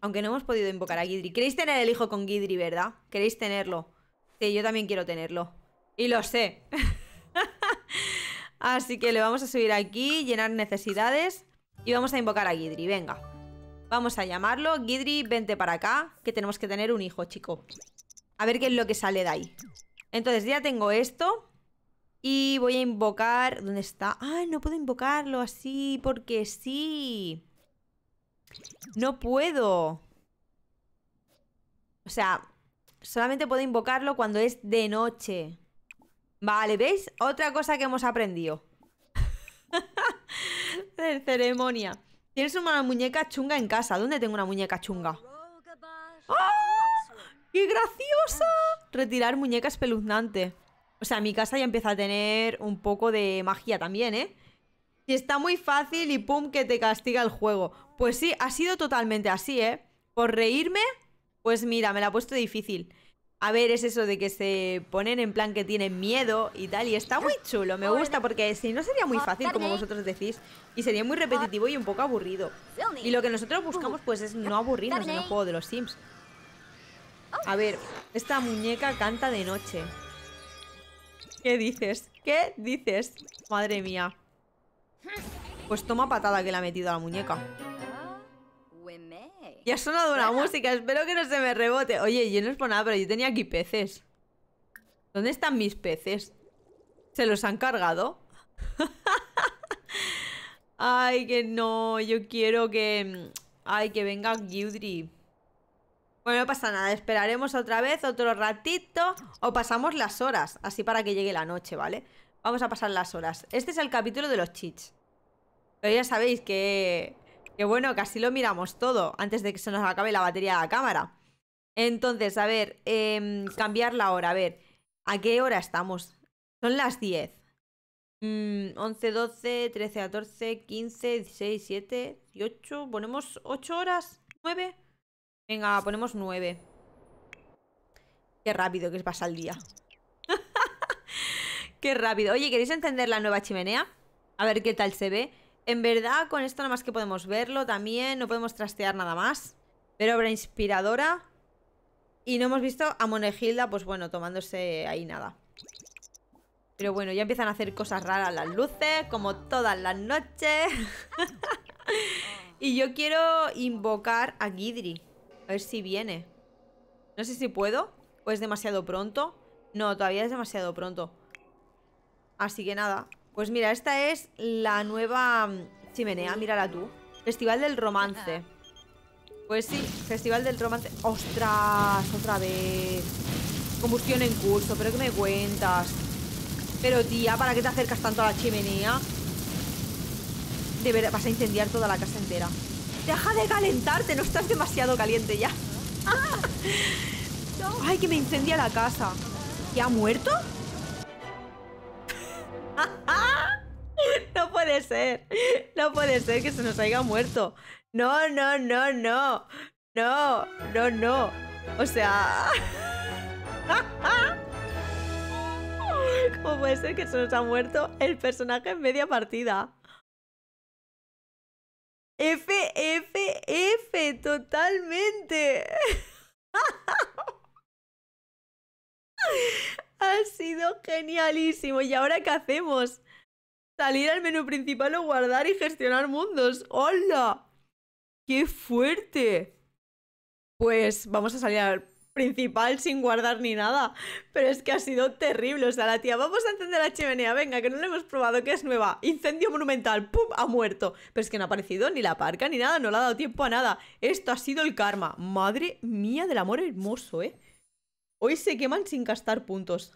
Aunque no hemos podido invocar a Gidri. Queréis tener el hijo con Gidri, ¿verdad? Queréis tenerlo. Sí, yo también quiero tenerlo. Y lo sé. Así que le vamos a subir aquí, llenar necesidades y vamos a invocar a Gidri. Venga. Vamos a llamarlo. Gidri, vente para acá, que tenemos que tener un hijo, chico. A ver qué es lo que sale de ahí. Entonces ya tengo esto. Y voy a invocar... ¿Dónde está? Ah, no puedo invocarlo así porque sí. No puedo. O sea, solamente puedo invocarlo cuando es de noche. Vale, ¿veis? Otra cosa que hemos aprendido. ceremonia. Tienes una muñeca chunga en casa. ¿Dónde tengo una muñeca chunga? ¡Ah! ¡Qué graciosa! Retirar muñeca espeluznante. O sea, mi casa ya empieza a tener un poco de magia también, ¿eh? Y está muy fácil y pum, que te castiga el juego. Pues sí, ha sido totalmente así, ¿eh? Por reírme, pues mira, me la ha puesto difícil a ver, es eso de que se ponen en plan que tienen miedo y tal. Y está muy chulo, me gusta, porque si no sería muy fácil, como vosotros decís, y sería muy repetitivo y un poco aburrido. Y lo que nosotros buscamos, pues, es no aburrirnos en el juego de los Sims. A ver, esta muñeca canta de noche. ¿Qué dices? ¿Qué dices? Madre mía. Pues toma patada que le ha metido a la muñeca. Ya ha sonado una música, espero que no se me rebote. Oye, yo no es por nada, pero yo tenía aquí peces. ¿Dónde están mis peces? ¿Se los han cargado? Ay, que no, yo quiero que... Mm, ay, que venga Gildry. Bueno, no pasa nada, esperaremos otra vez, otro ratito, o pasamos las horas, así para que llegue la noche, ¿vale? Vamos a pasar las horas. Este es el capítulo de los cheats. Pero ya sabéis que que bueno, casi lo miramos todo antes de que se nos acabe la batería de la cámara. Entonces, a ver, em, cambiar la hora. A ver, ¿a qué hora estamos? Son las 10. 11, 12, 13, 14, 15, 16, 7, 18. ¿Ponemos 8 horas? ¿9? Venga, ponemos 9. Qué rápido que pasa el día. qué rápido. Oye, ¿queréis encender la nueva chimenea? A ver qué tal se ve. En verdad, con esto nada más que podemos verlo también, no podemos trastear nada más. Pero obra inspiradora. Y no hemos visto a Monegilda, pues bueno, tomándose ahí nada. Pero bueno, ya empiezan a hacer cosas raras las luces, como todas las noches. y yo quiero invocar a Gidri. A ver si viene. No sé si puedo o es demasiado pronto. No, todavía es demasiado pronto. Así que nada, pues mira, esta es la nueva mm, chimenea, mírala tú. Festival del romance. Pues sí, Festival del romance. ¡Ostras! Otra vez. Combustión en curso, pero que me cuentas. Pero tía, ¿para qué te acercas tanto a la chimenea? De verdad, vas a incendiar toda la casa entera. Deja de calentarte, no estás demasiado caliente ya. Ah. Ay, que me incendia la casa. ¿Ya ha muerto? ser. No puede ser que se nos haya muerto. No, no, no, no. No, no, no. O sea... ¿Cómo puede ser que se nos ha muerto el personaje en media partida? F, F, F, totalmente. ha sido genialísimo. ¿Y ahora qué hacemos? Salir al menú principal o guardar y gestionar mundos. ¡Hola! ¡Qué fuerte! Pues vamos a salir al principal sin guardar ni nada. Pero es que ha sido terrible. O sea, la tía, vamos a encender la chimenea, venga, que no lo hemos probado, que es nueva. Incendio monumental, ¡pum! Ha muerto. Pero es que no ha aparecido ni la parca ni nada, no le ha dado tiempo a nada. Esto ha sido el karma. Madre mía del amor hermoso, ¿eh? Hoy se queman sin gastar puntos.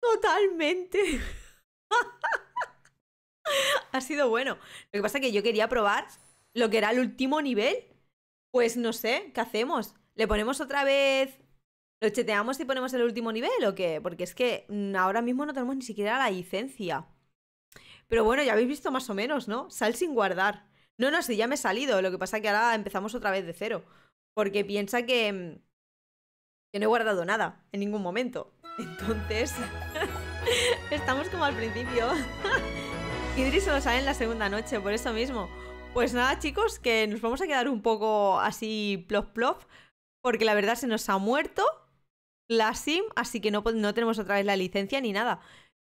Totalmente. ha sido bueno. Lo que pasa es que yo quería probar lo que era el último nivel. Pues no sé, ¿qué hacemos? ¿Le ponemos otra vez? ¿Lo cheteamos y ponemos el último nivel o qué? Porque es que mm, ahora mismo no tenemos ni siquiera la licencia. Pero bueno, ya habéis visto más o menos, ¿no? Sal sin guardar. No, no, sí, ya me he salido. Lo que pasa es que ahora empezamos otra vez de cero. Porque piensa que... Mm, que no he guardado nada en ningún momento. Entonces... Estamos como al principio. Idris se lo sale en la segunda noche, por eso mismo. Pues nada, chicos, que nos vamos a quedar un poco así plof plof, porque la verdad se nos ha muerto la SIM, así que no, no tenemos otra vez la licencia ni nada.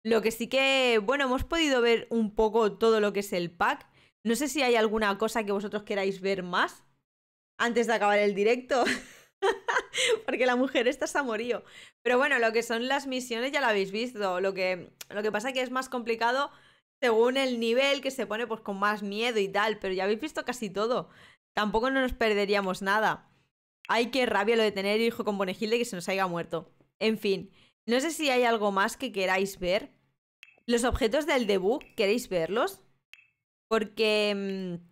Lo que sí que, bueno, hemos podido ver un poco todo lo que es el pack. No sé si hay alguna cosa que vosotros queráis ver más antes de acabar el directo. Porque la mujer esta ha morido Pero bueno, lo que son las misiones ya lo habéis visto. Lo que, lo que pasa es que es más complicado según el nivel que se pone pues con más miedo y tal. Pero ya habéis visto casi todo. Tampoco no nos perderíamos nada. Ay, qué rabia lo de tener hijo con Bonegilde que se nos haya muerto. En fin, no sé si hay algo más que queráis ver. Los objetos del debug, ¿queréis verlos? Porque... Mm,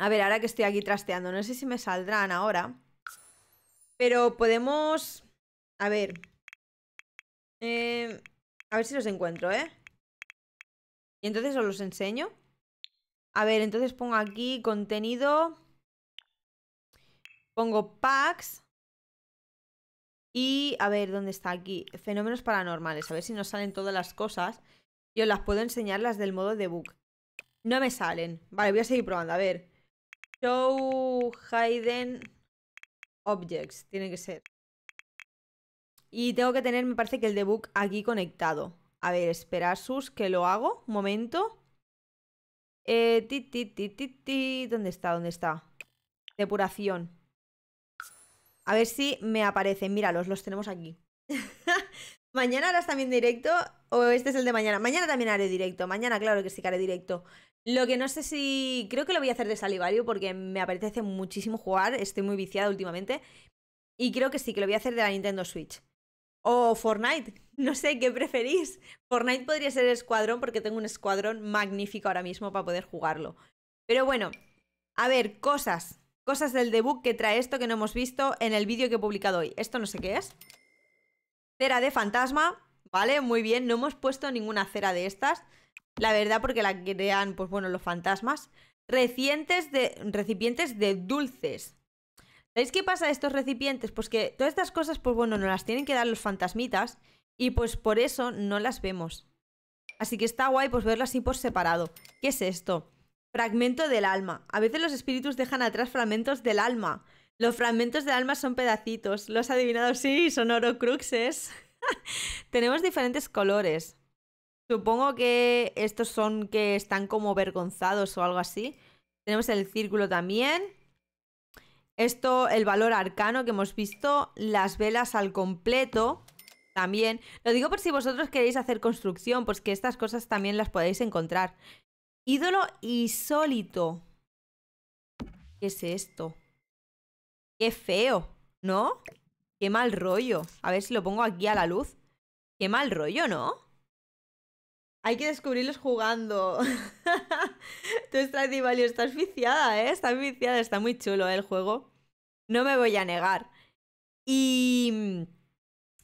a ver, ahora que estoy aquí trasteando, no sé si me saldrán ahora. Pero podemos... A ver. Eh, a ver si los encuentro, ¿eh? Y entonces os los enseño. A ver, entonces pongo aquí contenido. Pongo packs. Y a ver, ¿dónde está aquí? Fenómenos paranormales. A ver si nos salen todas las cosas. Y os las puedo enseñar las del modo debug. No me salen. Vale, voy a seguir probando. A ver. Show Hayden Objects, tiene que ser. Y tengo que tener, me parece que el debug aquí conectado. A ver, espera, sus, que lo hago. Un momento. Eh, ti, ti, ti, ti, ti. ¿Dónde está? ¿Dónde está? Depuración. A ver si me aparecen. Míralos, los tenemos aquí. ¿Mañana harás también directo? ¿O este es el de mañana? Mañana también haré directo. Mañana, claro que sí que haré directo. Lo que no sé si. Creo que lo voy a hacer de Salivario porque me apetece muchísimo jugar. Estoy muy viciada últimamente. Y creo que sí, que lo voy a hacer de la Nintendo Switch. O Fortnite. No sé qué preferís. Fortnite podría ser escuadrón porque tengo un escuadrón magnífico ahora mismo para poder jugarlo. Pero bueno, a ver, cosas. Cosas del debug que trae esto que no hemos visto en el vídeo que he publicado hoy. Esto no sé qué es. Cera de fantasma. Vale, muy bien. No hemos puesto ninguna cera de estas la verdad, porque la crean, pues bueno, los fantasmas. Recientes de, recipientes de dulces. ¿Sabéis qué pasa de estos recipientes? Pues que todas estas cosas, pues bueno, nos las tienen que dar los fantasmitas y pues por eso no las vemos. Así que está guay pues verlas así por separado. ¿Qué es esto? Fragmento del alma. A veces los espíritus dejan atrás fragmentos del alma. Los fragmentos del alma son pedacitos. Los adivinado? sí, son orocruxes. Tenemos diferentes colores. Supongo que estos son que están como vergonzados o algo así. Tenemos el círculo también. Esto, el valor arcano que hemos visto. Las velas al completo. También. Lo digo por si vosotros queréis hacer construcción, pues que estas cosas también las podéis encontrar. Ídolo insólito. ¿Qué es esto? Qué feo, ¿no? Qué mal rollo. A ver si lo pongo aquí a la luz. Qué mal rollo, ¿no? Hay que descubrirlos jugando. Tú estás está asfixiada, ¿eh? Está viciada, está muy chulo ¿eh? el juego. No me voy a negar. Y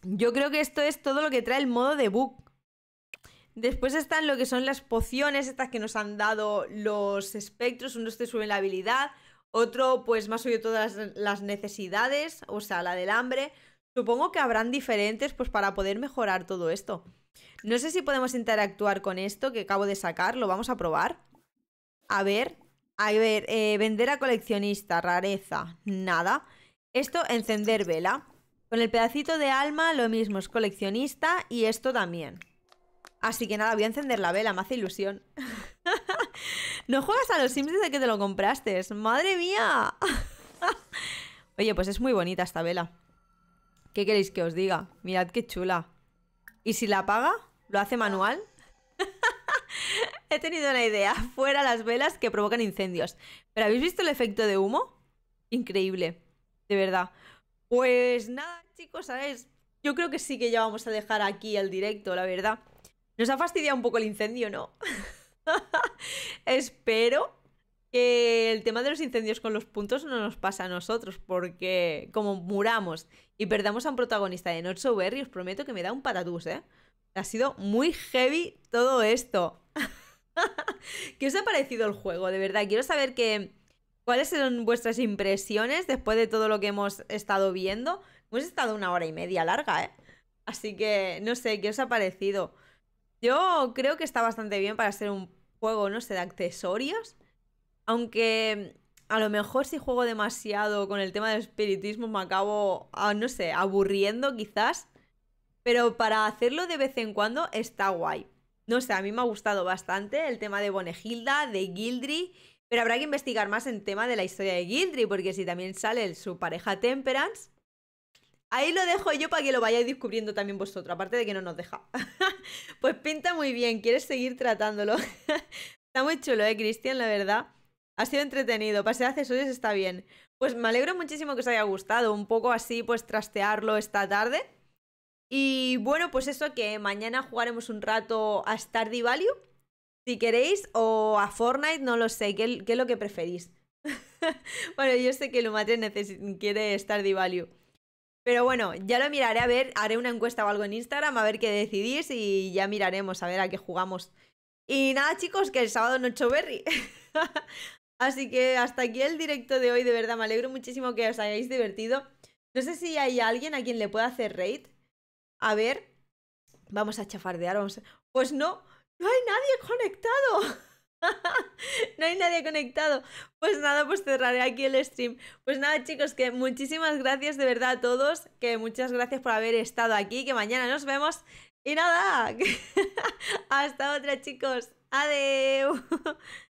mm, yo creo que esto es todo lo que trae el modo de book. Después están lo que son las pociones, estas que nos han dado los espectros. Uno te sube la habilidad, otro pues más subido todas las necesidades, o sea, la del hambre. Supongo que habrán diferentes pues para poder mejorar todo esto. No sé si podemos interactuar con esto que acabo de sacar, lo vamos a probar. A ver, a ver, eh, vender a coleccionista, rareza, nada. Esto, encender vela. Con el pedacito de alma lo mismo, es coleccionista y esto también. Así que nada, voy a encender la vela, me hace ilusión. no juegas a los Sims desde que te lo compraste, madre mía. Oye, pues es muy bonita esta vela. ¿Qué queréis que os diga? Mirad qué chula. ¿Y si la apaga? ¿Lo hace manual? He tenido una idea. Fuera las velas que provocan incendios. ¿Pero habéis visto el efecto de humo? Increíble. De verdad. Pues nada, chicos, ¿sabéis? Yo creo que sí que ya vamos a dejar aquí el directo, la verdad. Nos ha fastidiado un poco el incendio, ¿no? Espero el tema de los incendios con los puntos no nos pasa a nosotros, porque como muramos y perdamos a un protagonista de noche os prometo que me da un patatús, ¿eh? Ha sido muy heavy todo esto. ¿Qué os ha parecido el juego? De verdad, quiero saber que, cuáles son vuestras impresiones después de todo lo que hemos estado viendo. Hemos estado una hora y media larga, ¿eh? Así que, no sé, ¿qué os ha parecido? Yo creo que está bastante bien para ser un juego, no sé, de accesorios aunque a lo mejor si juego demasiado con el tema del espiritismo me acabo, ah, no sé, aburriendo quizás. Pero para hacerlo de vez en cuando está guay. No sé, a mí me ha gustado bastante el tema de Bonegilda, de Gildry. Pero habrá que investigar más en tema de la historia de Gildry, porque si también sale su pareja Temperance, Ahí lo dejo yo para que lo vayáis descubriendo también vosotros, aparte de que no nos deja. pues pinta muy bien, quieres seguir tratándolo. Está muy chulo, ¿eh, Cristian? La verdad. Ha sido entretenido, pasé accesorios está bien. Pues me alegro muchísimo que os haya gustado, un poco así pues trastearlo esta tarde. Y bueno, pues eso que mañana jugaremos un rato a Stardew Valley, si queréis, o a Fortnite, no lo sé, ¿qué, es lo que preferís? bueno, yo sé que Lumatre quiere Stardew Valley. Pero bueno, ya lo miraré a ver, haré una encuesta o algo en Instagram a ver qué decidís y ya miraremos a ver a qué jugamos. Y nada, chicos, que el sábado no choberry. Así que hasta aquí el directo de hoy, de verdad, me alegro muchísimo que os hayáis divertido. No sé si hay alguien a quien le pueda hacer raid. A ver, vamos a chafardear, Pues no, no hay nadie conectado. no hay nadie conectado. Pues nada, pues cerraré aquí el stream. Pues nada, chicos, que muchísimas gracias de verdad a todos, que muchas gracias por haber estado aquí, que mañana nos vemos. Y nada, hasta otra, chicos. Adiós.